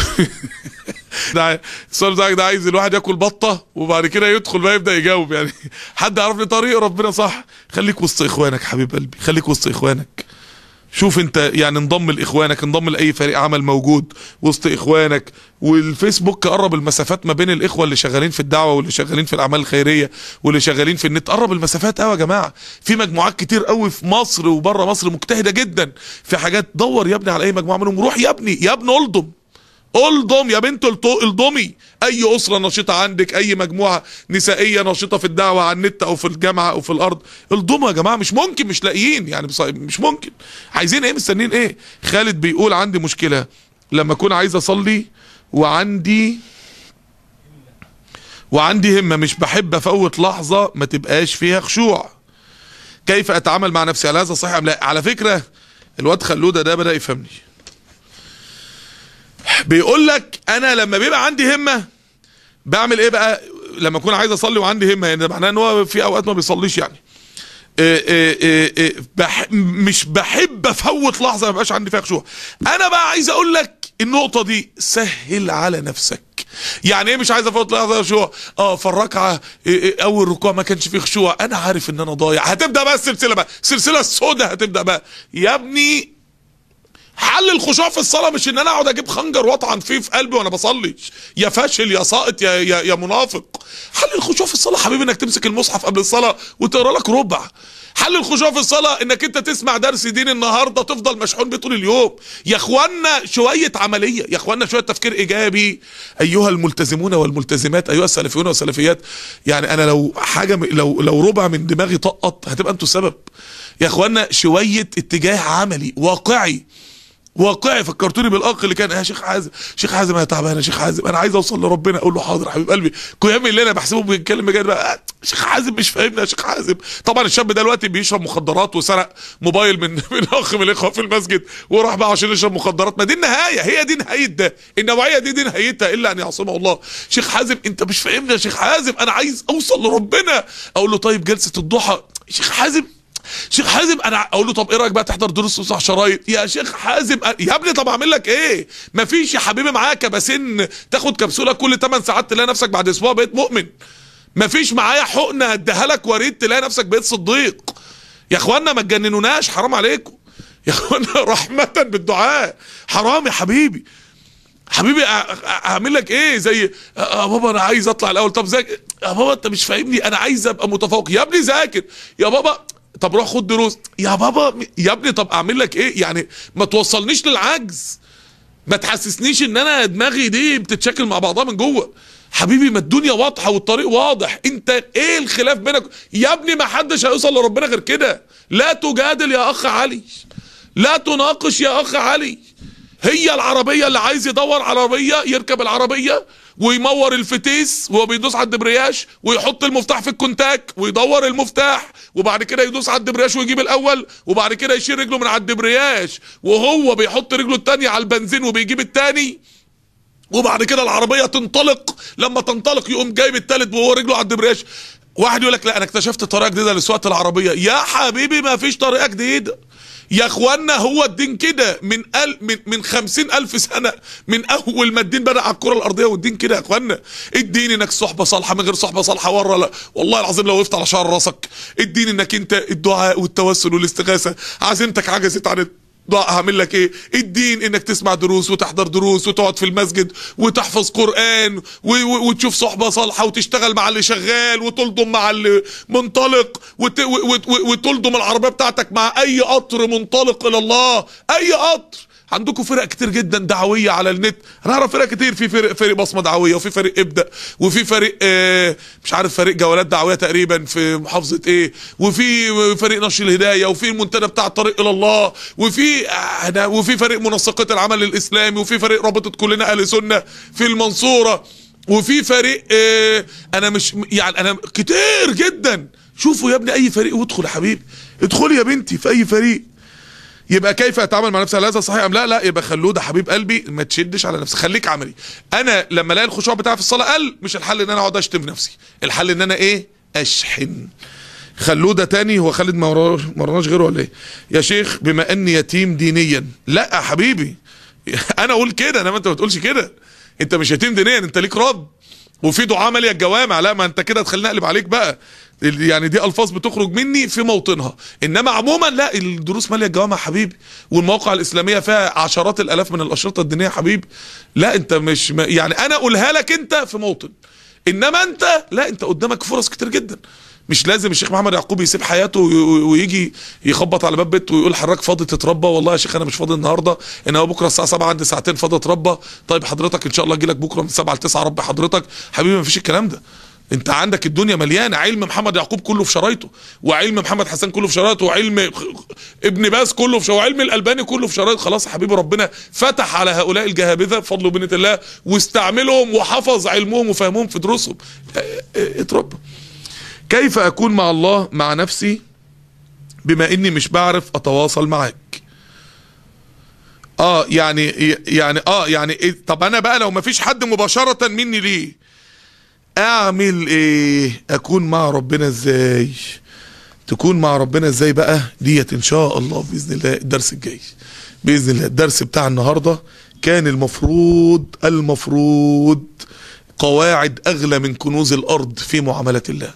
ده السؤال بتاعك ده عايز الواحد ياكل بطه وبعد كده يدخل بقى يبدا يجاوب يعني حد يعرفني طريق ربنا صح خليك وسط اخوانك حبيب قلبي خليك وسط اخوانك شوف انت يعني انضم لاخوانك انضم لاي فريق عمل موجود وسط اخوانك والفيسبوك قرب المسافات ما بين الاخوه اللي شغالين في الدعوه واللي شغالين في الاعمال الخيريه واللي شغالين في النت قرب المسافات قوي يا جماعه في مجموعات كتير قوي في مصر وبره مصر مجتهده جدا في حاجات دور يا ابني على اي مجموعه منهم روح يا ابني يا ابني الضم دوم يا بنت الضمي اي اسره نشطه عندك اي مجموعه نسائيه نشطه في الدعوه على النت او في الجامعه او في الارض الضموا يا جماعه مش ممكن مش لاقيين يعني مش ممكن عايزين ايه مستنيين ايه خالد بيقول عندي مشكله لما اكون عايز اصلي وعندي وعندي همه مش بحب افوت لحظه ما تبقاش فيها خشوع كيف اتعامل مع نفسي هل هذا صحيح ام لا على فكره الواد خلوده ده بدا يفهمني بيقول لك انا لما بيبقى عندي همه بعمل ايه بقى لما اكون عايز اصلي وعندي همه يعني معناه ان هو في اوقات ما بيصليش يعني إيه إيه إيه بح مش بحب افوت لحظه ما بقاش عندي فيها خشوع انا بقى عايز اقول لك النقطه دي سهل على نفسك يعني ايه مش عايز افوت لحظه خشوع اه فالركعه آه، آه، اول ركوع ما كانش فيه خشوع انا عارف ان انا ضايع هتبدا بقى السلسله بقى السلسله السوداء هتبدا بقى يا ابني حل الخشوع في الصلاه مش ان انا اقعد اجيب خنجر واطعن فيه في قلبي وانا بصلي يا فاشل يا ساقط يا يا, يا منافق حل الخشوع في الصلاه حبيبي انك تمسك المصحف قبل الصلاه وتقرا لك ربع حل الخشوع في الصلاه انك انت تسمع درس دين النهارده تفضل مشحون بيه طول اليوم يا اخوانا شويه عمليه يا اخوانا شويه تفكير ايجابي ايها الملتزمون والملتزمات ايها السلفيون والسلفيات يعني انا لو حاجه لو لو ربع من دماغي طقط هتبقى انتوا السبب يا اخوانا شويه اتجاه عملي واقعي واقعي فكرتوني بالاخ اللي كان يا شيخ حازم شيخ حازم انا تعبان يا شيخ حازم انا عايز اوصل لربنا اقول له حاضر حبيب قلبي قيام اللي انا بحسبه بيتكلم بجد بقى أه، شيخ حازم مش فاهمنا يا شيخ حازم طبعا الشاب ده دلوقتي بيشرب مخدرات وسرق موبايل من من اخ من الاخوه في المسجد وراح بقى عشان يشرب مخدرات ما دي النهايه هي دي نهايه ده النوعيه دي دي نهايتها الا ان يعصمها الله شيخ حازم انت مش فاهمنا يا شيخ حازم انا عايز اوصل لربنا اقول له طيب جلسه الضحى شيخ حازم شيخ حازم انا اقول له طب ايه رايك بقى تحضر دروس وصح شرايط يا شيخ حازم يا ابني طب اعمل لك ايه مفيش يا حبيبي معايا كباسين تاخد كبسوله كل 8 ساعات تلاقي نفسك بعد اسبوع بقيت مؤمن مفيش معايا حقنه اديها لك وريد تلاقي نفسك بقيت صديق يا اخوانا ما تجننوناش حرام عليكم يا اخوانا رحمه بالدعاء حرام يا حبيبي حبيبي اعمل لك ايه زي يا بابا انا عايز اطلع الاول طب ذاكر يا بابا انت مش فاهمني انا عايز ابقى متفوق يا ابني ذاكر يا بابا طب روح خد دروس يا بابا يا ابني طب اعمل لك ايه يعني ما توصلنيش للعجز ما تحسسنيش ان انا دماغي دي بتتشكل مع بعضها من جوه حبيبي ما الدنيا واضحه والطريق واضح انت ايه الخلاف بينك يا ابني ما حدش هيوصل لربنا غير كده لا تجادل يا اخ علي لا تناقش يا اخ علي هي العربيه اللي عايز يدور على عربيه يركب العربيه ويمور الفتيس وهو بيدوس على الدبرياش ويحط المفتاح في الكونتاك ويدور المفتاح وبعد كده يدوس على الدبرياش ويجيب الاول وبعد كده يشيل رجله من على الدبرياش وهو بيحط رجله الثانيه على البنزين وبيجيب الثاني وبعد كده العربيه تنطلق لما تنطلق يقوم جايب الثالث وهو رجله على الدبرياش واحد يقول لك لا انا اكتشفت طريقه جديده لسواقه العربيه يا حبيبي ما فيش طريقه جديده يا اخوانا هو الدين كده من أل من من الف سنه من اول ما الدين بدا على الكره الارضيه والدين كده يا اخوانا الدين انك صحبه صالحه من غير صحبه صالحه ورا لا والله العظيم لو وقفت على شعر راسك الدين انك انت الدعاء والتوسل والاستغاثه عزيمتك عجزت عن ضاع هعمل لك ايه الدين انك تسمع دروس وتحضر دروس وتقعد في المسجد وتحفظ قرآن وتشوف صحبة صالحة وتشتغل مع اللي شغال وتلضم مع اللي منطلق وت... وت... وتلضم العربية بتاعتك مع اي قطر منطلق الى الله اي قطر عندكم فرق كتير جدا دعويه على النت انا اعرف فرق كتير في فرق فريق بصمه دعويه وفي فريق ابدا وفي فريق آه، مش عارف فريق جولات دعويه تقريبا في محافظه ايه وفي فريق نشر الهدايه وفي المنتدى بتاع الطريق الى الله وفي أنا آه، وفي فريق منسقات العمل الاسلامي وفي فريق رابطه كلنا اهل سنه في المنصوره وفي فريق آه، انا مش يعني انا كتير جدا شوفوا يا ابني اي فريق وادخل يا حبيبي ادخلي يا بنتي في اي فريق يبقى كيف اتعامل مع نفسي هل هذا صحيح ام لا لا يبقى خلوه ده حبيب قلبي ما تشدش على نفسك خليك عملي انا لما الاقي الخشوع بتاعي في الصلاه قل مش الحل ان انا اقعد اشتم نفسي الحل ان انا ايه اشحن خلوه ده تاني هو خالد ما وراناش غيره ولا ايه يا شيخ بما اني يتيم دينيا لا يا حبيبي انا اقول كده انا ما انت ما تقولش كده انت مش يتيم دينيا انت ليك رب وفي دعاء مالية الجوامع لا ما انت كده تخليني اقلب عليك بقى يعني دي الفاظ بتخرج مني في موطنها انما عموما لا الدروس ماليه الجوامع حبيبي والمواقع الاسلاميه فيها عشرات الالاف من الاشرطه الدينيه حبيبي لا انت مش يعني انا اقولها لك انت في موطن انما انت لا انت قدامك فرص كتير جدا مش لازم الشيخ محمد يعقوب يسيب حياته ويجي يخبط على باب بيته ويقول حضرتك فاضي تتربى والله يا شيخ انا مش فاضي النهارده انا بكره الساعه 7 عندي ساعتين فاضي اتربى طيب حضرتك ان شاء الله اجي لك بكره من 7 ل 9 ربي حضرتك حبيبي ما فيش الكلام ده انت عندك الدنيا مليانه علم محمد يعقوب كله في شرايطه وعلم محمد حسن كله في شرايطه وعلم ابن باز كله في شرايطه وعلم الالباني كله في شرايطه خلاص يا حبيبي ربنا فتح على هؤلاء الجهابذه بفضل وبنه الله واستعملهم وحفظ علمهم وفهمهم في دروسهم اه، اه، اه، اتربى كيف اكون مع الله مع نفسي بما اني مش بعرف اتواصل معاك اه يعني يعني اه يعني إيه طب انا بقى لو مفيش حد مباشرة مني ليه اعمل ايه اكون مع ربنا ازاي تكون مع ربنا ازاي بقى ديت ان شاء الله باذن الله الدرس الجاي باذن الله الدرس بتاع النهارده كان المفروض المفروض قواعد اغلى من كنوز الارض في معامله الله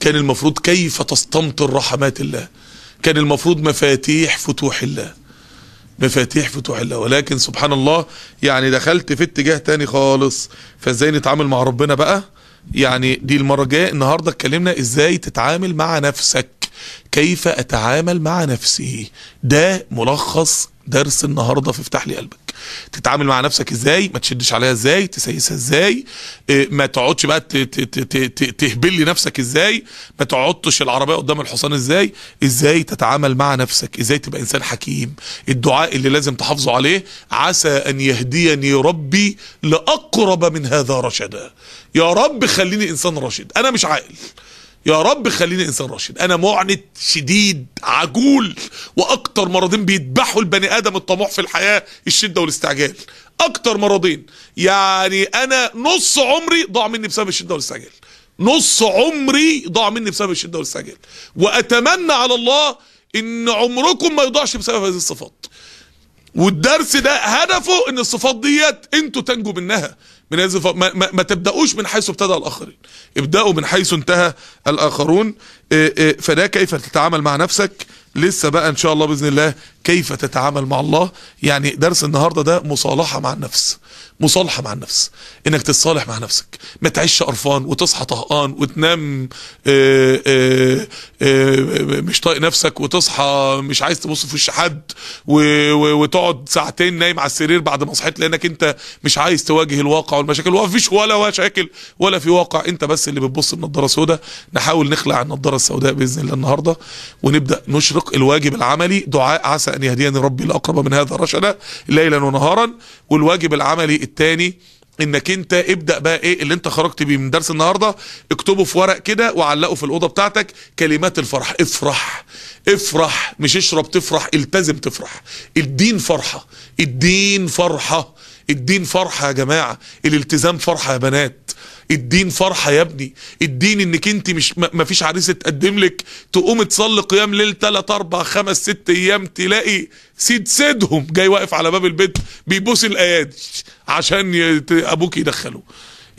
كان المفروض كيف تستمطر رحمات الله كان المفروض مفاتيح فتوح الله مفاتيح فتوح الله ولكن سبحان الله يعني دخلت في اتجاه تاني خالص فازاي نتعامل مع ربنا بقى يعني دي المرة الجاية النهاردة اتكلمنا ازاي تتعامل مع نفسك كيف اتعامل مع نفسي ده ملخص درس النهاردة في افتح لي قلبك تتعامل مع نفسك ازاي ما تشدش عليها ازاي تسيسها ازاي آه، ما تقعدش بقى تهبل نفسك ازاي ما تقعدش العربيه قدام الحصان ازاي ازاي تتعامل مع نفسك ازاي تبقى انسان حكيم الدعاء اللي لازم تحافظوا عليه عسى ان يهديني ربي لاقرب من هذا رشدا يا رب خليني انسان راشد انا مش عاقل يا رب خليني انسان راشد انا معنت شديد عجول واكتر مرضين بيذبحوا البني ادم الطموح في الحياه الشده والاستعجال اكتر مرضين يعني انا نص عمري ضاع مني بسبب الشده والاستعجال نص عمري ضاع مني بسبب الشده والاستعجال واتمنى على الله ان عمركم ما يضاعش بسبب هذه الصفات والدرس ده هدفه ان الصفات ديت انتوا تنجوا منها من هذه الف... ما, ما, ما تبداوش من حيث ابتدا الاخرين ابداوا من حيث انتهى الاخرون إيه، إيه، فده كيف تتعامل مع نفسك لسه بقى ان شاء الله باذن الله كيف تتعامل مع الله يعني درس النهارده ده مصالحه مع النفس مصالحه مع النفس انك تتصالح مع نفسك ما تعيش قرفان وتصحى طهقان وتنام آه، آه، آه، مش طايق نفسك وتصحى مش عايز تبص في وش حد وتقعد ساعتين نايم على السرير بعد ما صحيت لانك انت مش عايز تواجه الواقع والمشاكل ومفيش ولا مشاكل ولا في واقع انت بس اللي بتبص بنضاره سوداء نحاول نخلع النضاره السوداء باذن الله النهارده ونبدا نشرق الواجب العملي دعاء عسى ان يهديني ربي لاقرب من هذا رشدا ليلا ونهارا والواجب العملي التاني انك انت ابدا بقى ايه اللي انت خرجت بيه من درس النهارده اكتبه في ورق كده وعلقه في الاوضه بتاعتك كلمات الفرح افرح افرح مش اشرب تفرح التزم تفرح الدين فرحه الدين فرحه الدين فرحه يا جماعه الالتزام فرحه يا بنات الدين فرحه يا ابني الدين انك انت مش ما فيش عريس تقدم لك تقوم تصلي قيام ليل تلات اربع خمس ست ايام تلاقي سيد سيدهم جاي واقف على باب البيت بيبوس الايادي عشان ابوك يدخله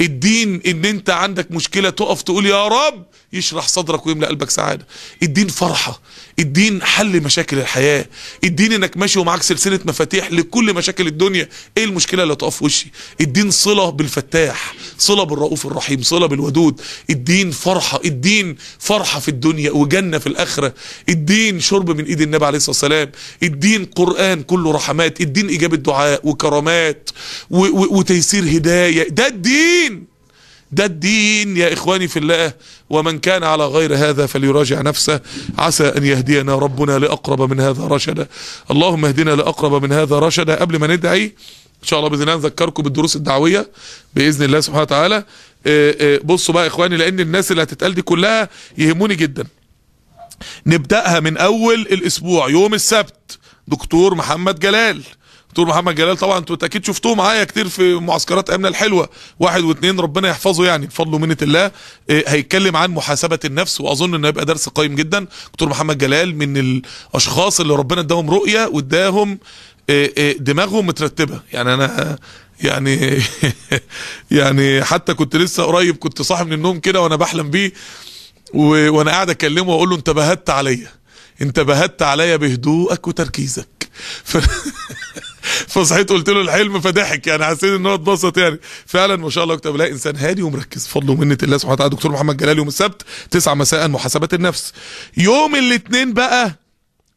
الدين ان انت عندك مشكله تقف تقول يا رب يشرح صدرك ويملأ قلبك سعادة الدين فرحة الدين حل مشاكل الحياة الدين انك ماشي ومعاك سلسلة مفاتيح لكل مشاكل الدنيا ايه المشكلة اللي تقف وشي الدين صلة بالفتاح صلة بالرؤوف الرحيم صلة بالودود الدين فرحة الدين فرحة في الدنيا وجنة في الاخرة الدين شرب من ايد النبي عليه الصلاة والسلام الدين قرآن كله رحمات الدين اجابة دعاء وكرامات وتيسير هداية ده الدين ده الدين يا إخواني في الله ومن كان على غير هذا فليراجع نفسه عسى أن يهدينا ربنا لأقرب من هذا رشدا اللهم اهدنا لأقرب من هذا رشدا قبل ما ندعي إن شاء الله بإذن الله نذكركم بالدروس الدعوية بإذن الله سبحانه وتعالى آه، آه، بصوا بقى إخواني لأن الناس اللي هتتقال دي كلها يهموني جدا نبدأها من أول الأسبوع يوم السبت دكتور محمد جلال دكتور محمد جلال طبعا انتوا اكيد شفتوه معايا كتير في معسكرات امنا الحلوه واحد واثنين ربنا يحفظه يعني بفضل منة الله آه، هيتكلم عن محاسبه النفس واظن انه هيبقى درس قيم جدا دكتور محمد جلال من الاشخاص اللي ربنا اداهم رؤيه واداهم آه، آه، دماغهم مترتبه يعني انا يعني يعني حتى كنت لسه قريب كنت صاحي من النوم كده وانا بحلم بيه وانا قاعد اكلمه واقول له انت بهدت عليا انت بهدت عليا بهدوءك وتركيزك ف... فصحيت قلت له الحلم فضحك يعني حسيت ان هو اتبسط يعني فعلا ما شاء الله كنت لا انسان هادي ومركز فضل ومنه الله سبحانه وتعالى دكتور محمد جلال يوم السبت 9 مساء محاسبه النفس يوم الاثنين بقى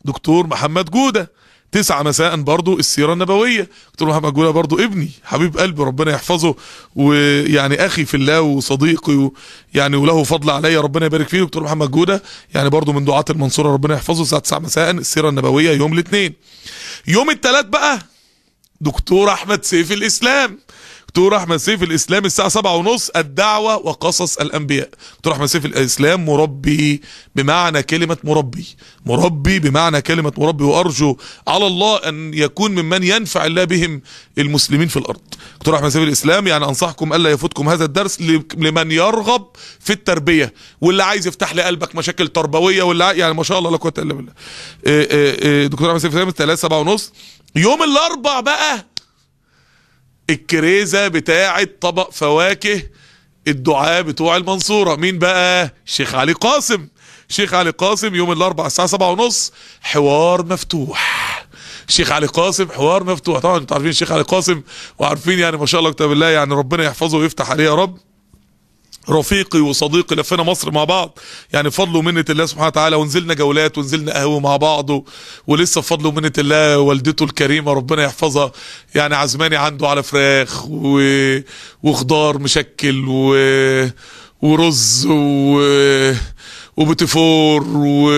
دكتور محمد جوده تسعة مساء برضو السيرة النبوية دكتور محمد جوده برضو ابني حبيب قلبي ربنا يحفظه ويعني أخي في الله وصديقي يعني وله فضل علي ربنا يبارك فيه دكتور محمد جودة يعني برضو من دعاة المنصورة ربنا يحفظه الساعة 9 مساء السيرة النبوية يوم الاثنين يوم الثلاث بقى دكتور احمد سيف الاسلام دكتور احمد سيف الاسلام الساعه سبعة ونص الدعوه وقصص الانبياء دكتور احمد سيف الاسلام مربي بمعنى كلمه مربي مربي بمعنى كلمه مربي وارجو على الله ان يكون ممن ينفع الله بهم المسلمين في الارض دكتور احمد سيف الاسلام يعني انصحكم الا يفوتكم هذا الدرس لمن يرغب في التربيه واللي عايز يفتح لقلبك مشاكل تربويه واللي يعني ما شاء الله لا قوه الا بالله آه، آه، آه، دكتور احمد سيف الاسلام الساعه 7 ونص يوم الاربع بقى الكريزة بتاعة طبق فواكه الدعاء بتوع المنصورة مين بقى شيخ علي قاسم شيخ علي قاسم يوم الاربع الساعة سبعة ونص حوار مفتوح شيخ علي قاسم حوار مفتوح طبعا انتوا عارفين الشيخ علي قاسم وعارفين يعني ما شاء الله كتاب الله يعني ربنا يحفظه ويفتح عليه يا رب رفيقي وصديقي لفينا مصر مع بعض يعني فضل ومنة الله سبحانه وتعالى ونزلنا جولات ونزلنا قهوة مع بعض ولسه فضل ومنة الله والدته الكريمة ربنا يحفظها يعني عزماني عنده على فراخ و... وخضار مشكل و... ورز و... وبتفور و...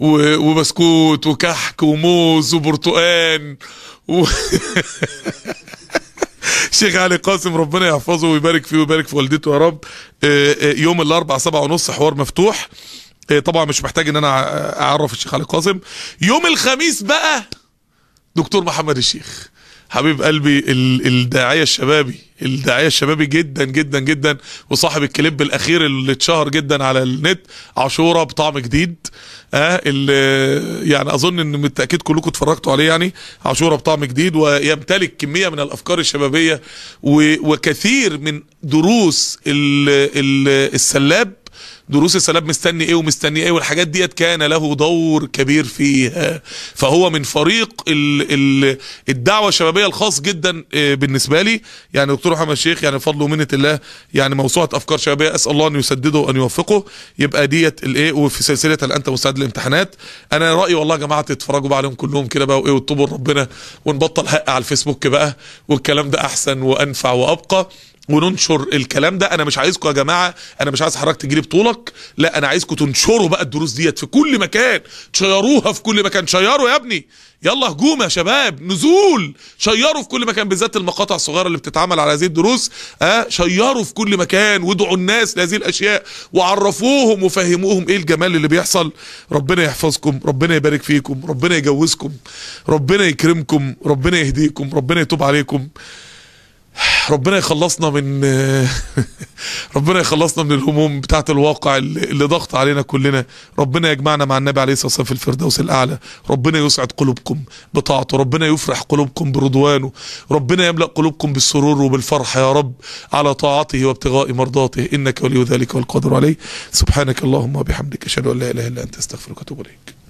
و... وبسكوت وكحك وموز وبرتقان و... شيخ علي قاسم ربنا يحفظه ويبارك فيه ويبارك في والدته يا رب آه، آه، يوم الاربعاء سبعة ونص حوار مفتوح آه، طبعا مش محتاج ان انا اعرف الشيخ علي قاسم يوم الخميس بقى دكتور محمد الشيخ حبيب قلبي الداعيه الشبابي الداعيه الشبابي جدا جدا جدا وصاحب الكليب الاخير اللي اتشهر جدا على النت عاشوره بطعم جديد اه اللي يعني اظن ان بالتاكيد كلكم اتفرجتوا عليه يعني عاشوره بطعم جديد ويمتلك كميه من الافكار الشبابيه وكثير من دروس السلاب دروس السلام مستني ايه ومستني ايه والحاجات ديت كان له دور كبير فيها فهو من فريق الـ الـ الدعوه الشبابيه الخاص جدا آه، بالنسبه لي يعني دكتور محمد الشيخ يعني فضله ومنه الله يعني موسوعه افكار شبابيه اسال الله ان يسدده وان يوفقه يبقى ديت الايه وفي سلسله هل انت مستعد للامتحانات انا رايي والله يا جماعه تتفرجوا بقى عليهم كلهم كده بقى وايه وتطلبوا لربنا ونبطل حق على الفيسبوك بقى والكلام ده احسن وانفع وابقى وننشر الكلام ده انا مش عايزكم يا جماعه انا مش عايز حضرتك تجيلي بطولك لا انا عايزكم تنشروا بقى الدروس ديت في كل مكان شيروها في كل مكان شيروا يا ابني يلا هجوم يا شباب نزول شيروا في كل مكان بالذات المقاطع الصغيره اللي بتتعمل على هذه الدروس اه شيروا في كل مكان وادعوا الناس لهذه الاشياء وعرفوهم وفهموهم ايه الجمال اللي بيحصل ربنا يحفظكم ربنا يبارك فيكم ربنا يجوزكم ربنا يكرمكم ربنا يهديكم ربنا يتوب عليكم ربنا يخلصنا من ربنا يخلصنا من الهموم بتاعه الواقع اللي ضغط علينا كلنا ربنا يجمعنا مع النبي عليه الصلاه والسلام في الفردوس الاعلى ربنا يسعد قلوبكم بطاعته ربنا يفرح قلوبكم برضوانه ربنا يملا قلوبكم بالسرور وبالفرح يا رب على طاعته وابتغاء مرضاته انك ولي ذلك والقادر عليه سبحانك اللهم وبحمدك اشهد ان لا اله الا انت استغفرك واتوب اليك